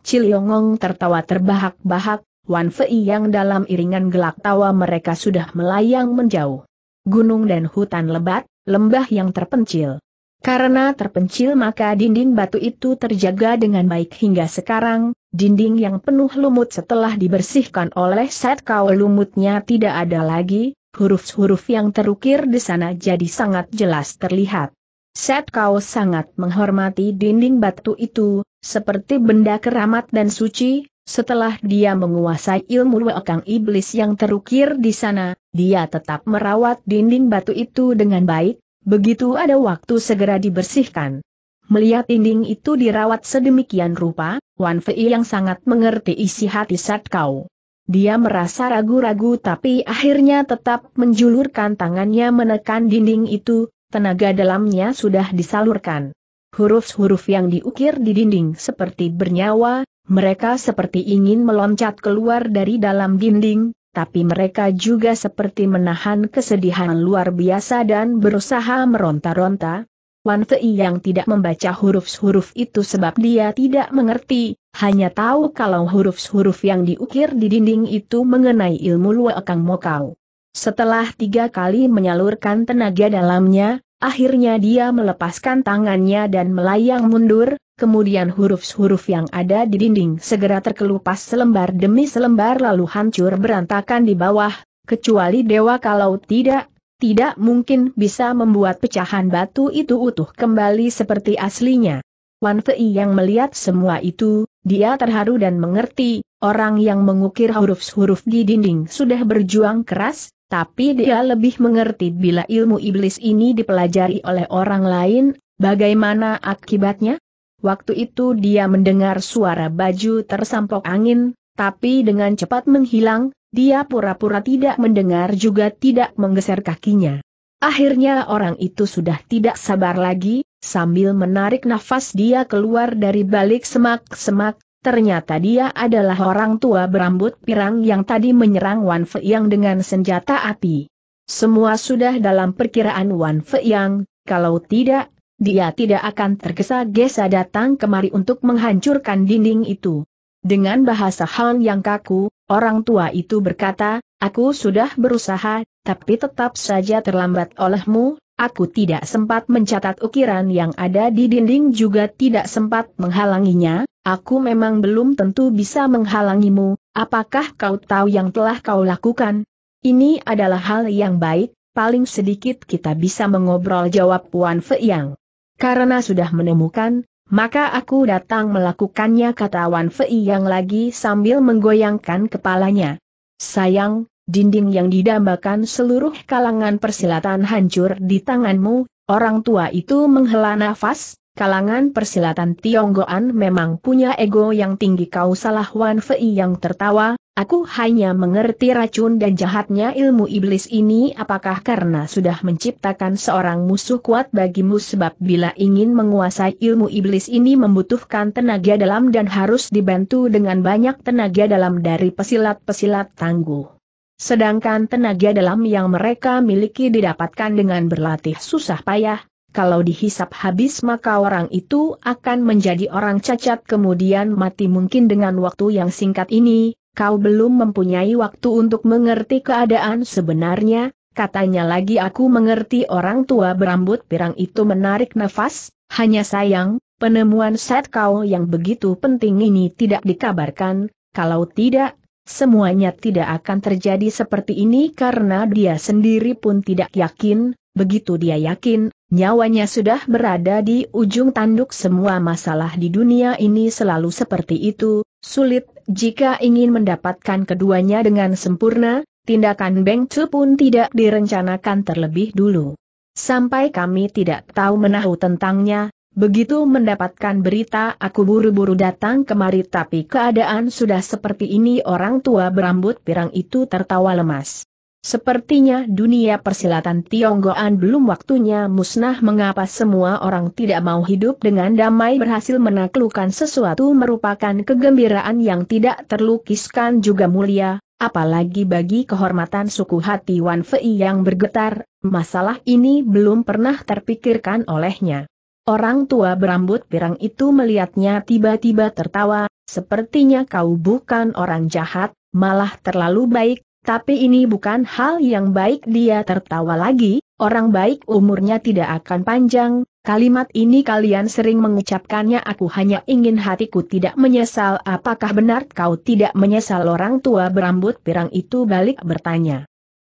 Ciliongong tertawa terbahak-bahak, Wan Fei yang dalam iringan gelak tawa mereka sudah melayang menjauh. Gunung dan hutan lebat, lembah yang terpencil. Karena terpencil maka dinding batu itu terjaga dengan baik hingga sekarang, dinding yang penuh lumut setelah dibersihkan oleh Set Kau lumutnya tidak ada lagi, Huruf-huruf yang terukir di sana jadi sangat jelas terlihat. Set Kau sangat menghormati dinding batu itu, seperti benda keramat dan suci, setelah dia menguasai ilmu wakang Iblis yang terukir di sana, dia tetap merawat dinding batu itu dengan baik, begitu ada waktu segera dibersihkan. Melihat dinding itu dirawat sedemikian rupa, Wan Fei yang sangat mengerti isi hati kau. Dia merasa ragu-ragu tapi akhirnya tetap menjulurkan tangannya menekan dinding itu, tenaga dalamnya sudah disalurkan. Huruf-huruf yang diukir di dinding seperti bernyawa, mereka seperti ingin meloncat keluar dari dalam dinding, tapi mereka juga seperti menahan kesedihan luar biasa dan berusaha meronta-ronta, Wan Fei yang tidak membaca huruf-huruf itu sebab dia tidak mengerti, hanya tahu kalau huruf-huruf yang diukir di dinding itu mengenai ilmu Luekang Mokau. Setelah tiga kali menyalurkan tenaga dalamnya, akhirnya dia melepaskan tangannya dan melayang mundur, kemudian huruf-huruf yang ada di dinding segera terkelupas selembar demi selembar lalu hancur berantakan di bawah, kecuali dewa kalau tidak tidak mungkin bisa membuat pecahan batu itu utuh kembali seperti aslinya. Wan Fei yang melihat semua itu, dia terharu dan mengerti, orang yang mengukir huruf-huruf di dinding sudah berjuang keras, tapi dia lebih mengerti bila ilmu iblis ini dipelajari oleh orang lain, bagaimana akibatnya? Waktu itu dia mendengar suara baju tersampok angin, tapi dengan cepat menghilang, dia pura-pura tidak mendengar juga tidak menggeser kakinya. Akhirnya orang itu sudah tidak sabar lagi, sambil menarik nafas dia keluar dari balik semak-semak, ternyata dia adalah orang tua berambut pirang yang tadi menyerang Wan yang dengan senjata api. Semua sudah dalam perkiraan Wan yang, kalau tidak, dia tidak akan tergesa-gesa datang kemari untuk menghancurkan dinding itu. Dengan bahasa Han yang kaku, Orang tua itu berkata, aku sudah berusaha, tapi tetap saja terlambat olehmu, aku tidak sempat mencatat ukiran yang ada di dinding juga tidak sempat menghalanginya, aku memang belum tentu bisa menghalangimu, apakah kau tahu yang telah kau lakukan? Ini adalah hal yang baik, paling sedikit kita bisa mengobrol jawab Puan Fe Yang. Karena sudah menemukan, maka aku datang melakukannya kata Wan Fei yang lagi sambil menggoyangkan kepalanya. Sayang, dinding yang didambakan seluruh kalangan persilatan hancur di tanganmu, orang tua itu menghela nafas, kalangan persilatan Tionggoan memang punya ego yang tinggi kau salah Wan Fei yang tertawa, aku hanya mengerti racun dan jahatnya ilmu iblis ini apakah karena sudah menciptakan seorang musuh kuat bagimu sebab bila ingin menguasai ilmu iblis ini membutuhkan tenaga dalam dan harus dibantu dengan banyak tenaga dalam dari pesilat-pesilat tangguh. Sedangkan tenaga dalam yang mereka miliki didapatkan dengan berlatih susah payah, kalau dihisap habis maka orang itu akan menjadi orang cacat kemudian mati mungkin dengan waktu yang singkat ini, kau belum mempunyai waktu untuk mengerti keadaan sebenarnya, katanya lagi aku mengerti orang tua berambut pirang itu menarik nafas, hanya sayang, penemuan set kau yang begitu penting ini tidak dikabarkan, kalau tidak, semuanya tidak akan terjadi seperti ini karena dia sendiri pun tidak yakin, begitu dia yakin, nyawanya sudah berada di ujung tanduk semua masalah di dunia ini selalu seperti itu, sulit jika ingin mendapatkan keduanya dengan sempurna, tindakan Beng Chu pun tidak direncanakan terlebih dulu. Sampai kami tidak tahu menahu tentangnya, Begitu mendapatkan berita aku buru-buru datang kemari tapi keadaan sudah seperti ini orang tua berambut pirang itu tertawa lemas. Sepertinya dunia persilatan Tionggoan belum waktunya musnah mengapa semua orang tidak mau hidup dengan damai berhasil menaklukkan sesuatu merupakan kegembiraan yang tidak terlukiskan juga mulia, apalagi bagi kehormatan suku hati Wan Fei yang bergetar, masalah ini belum pernah terpikirkan olehnya. Orang tua berambut pirang itu melihatnya tiba-tiba tertawa, sepertinya kau bukan orang jahat, malah terlalu baik, tapi ini bukan hal yang baik dia tertawa lagi, orang baik umurnya tidak akan panjang, kalimat ini kalian sering mengucapkannya aku hanya ingin hatiku tidak menyesal apakah benar kau tidak menyesal orang tua berambut pirang itu balik bertanya.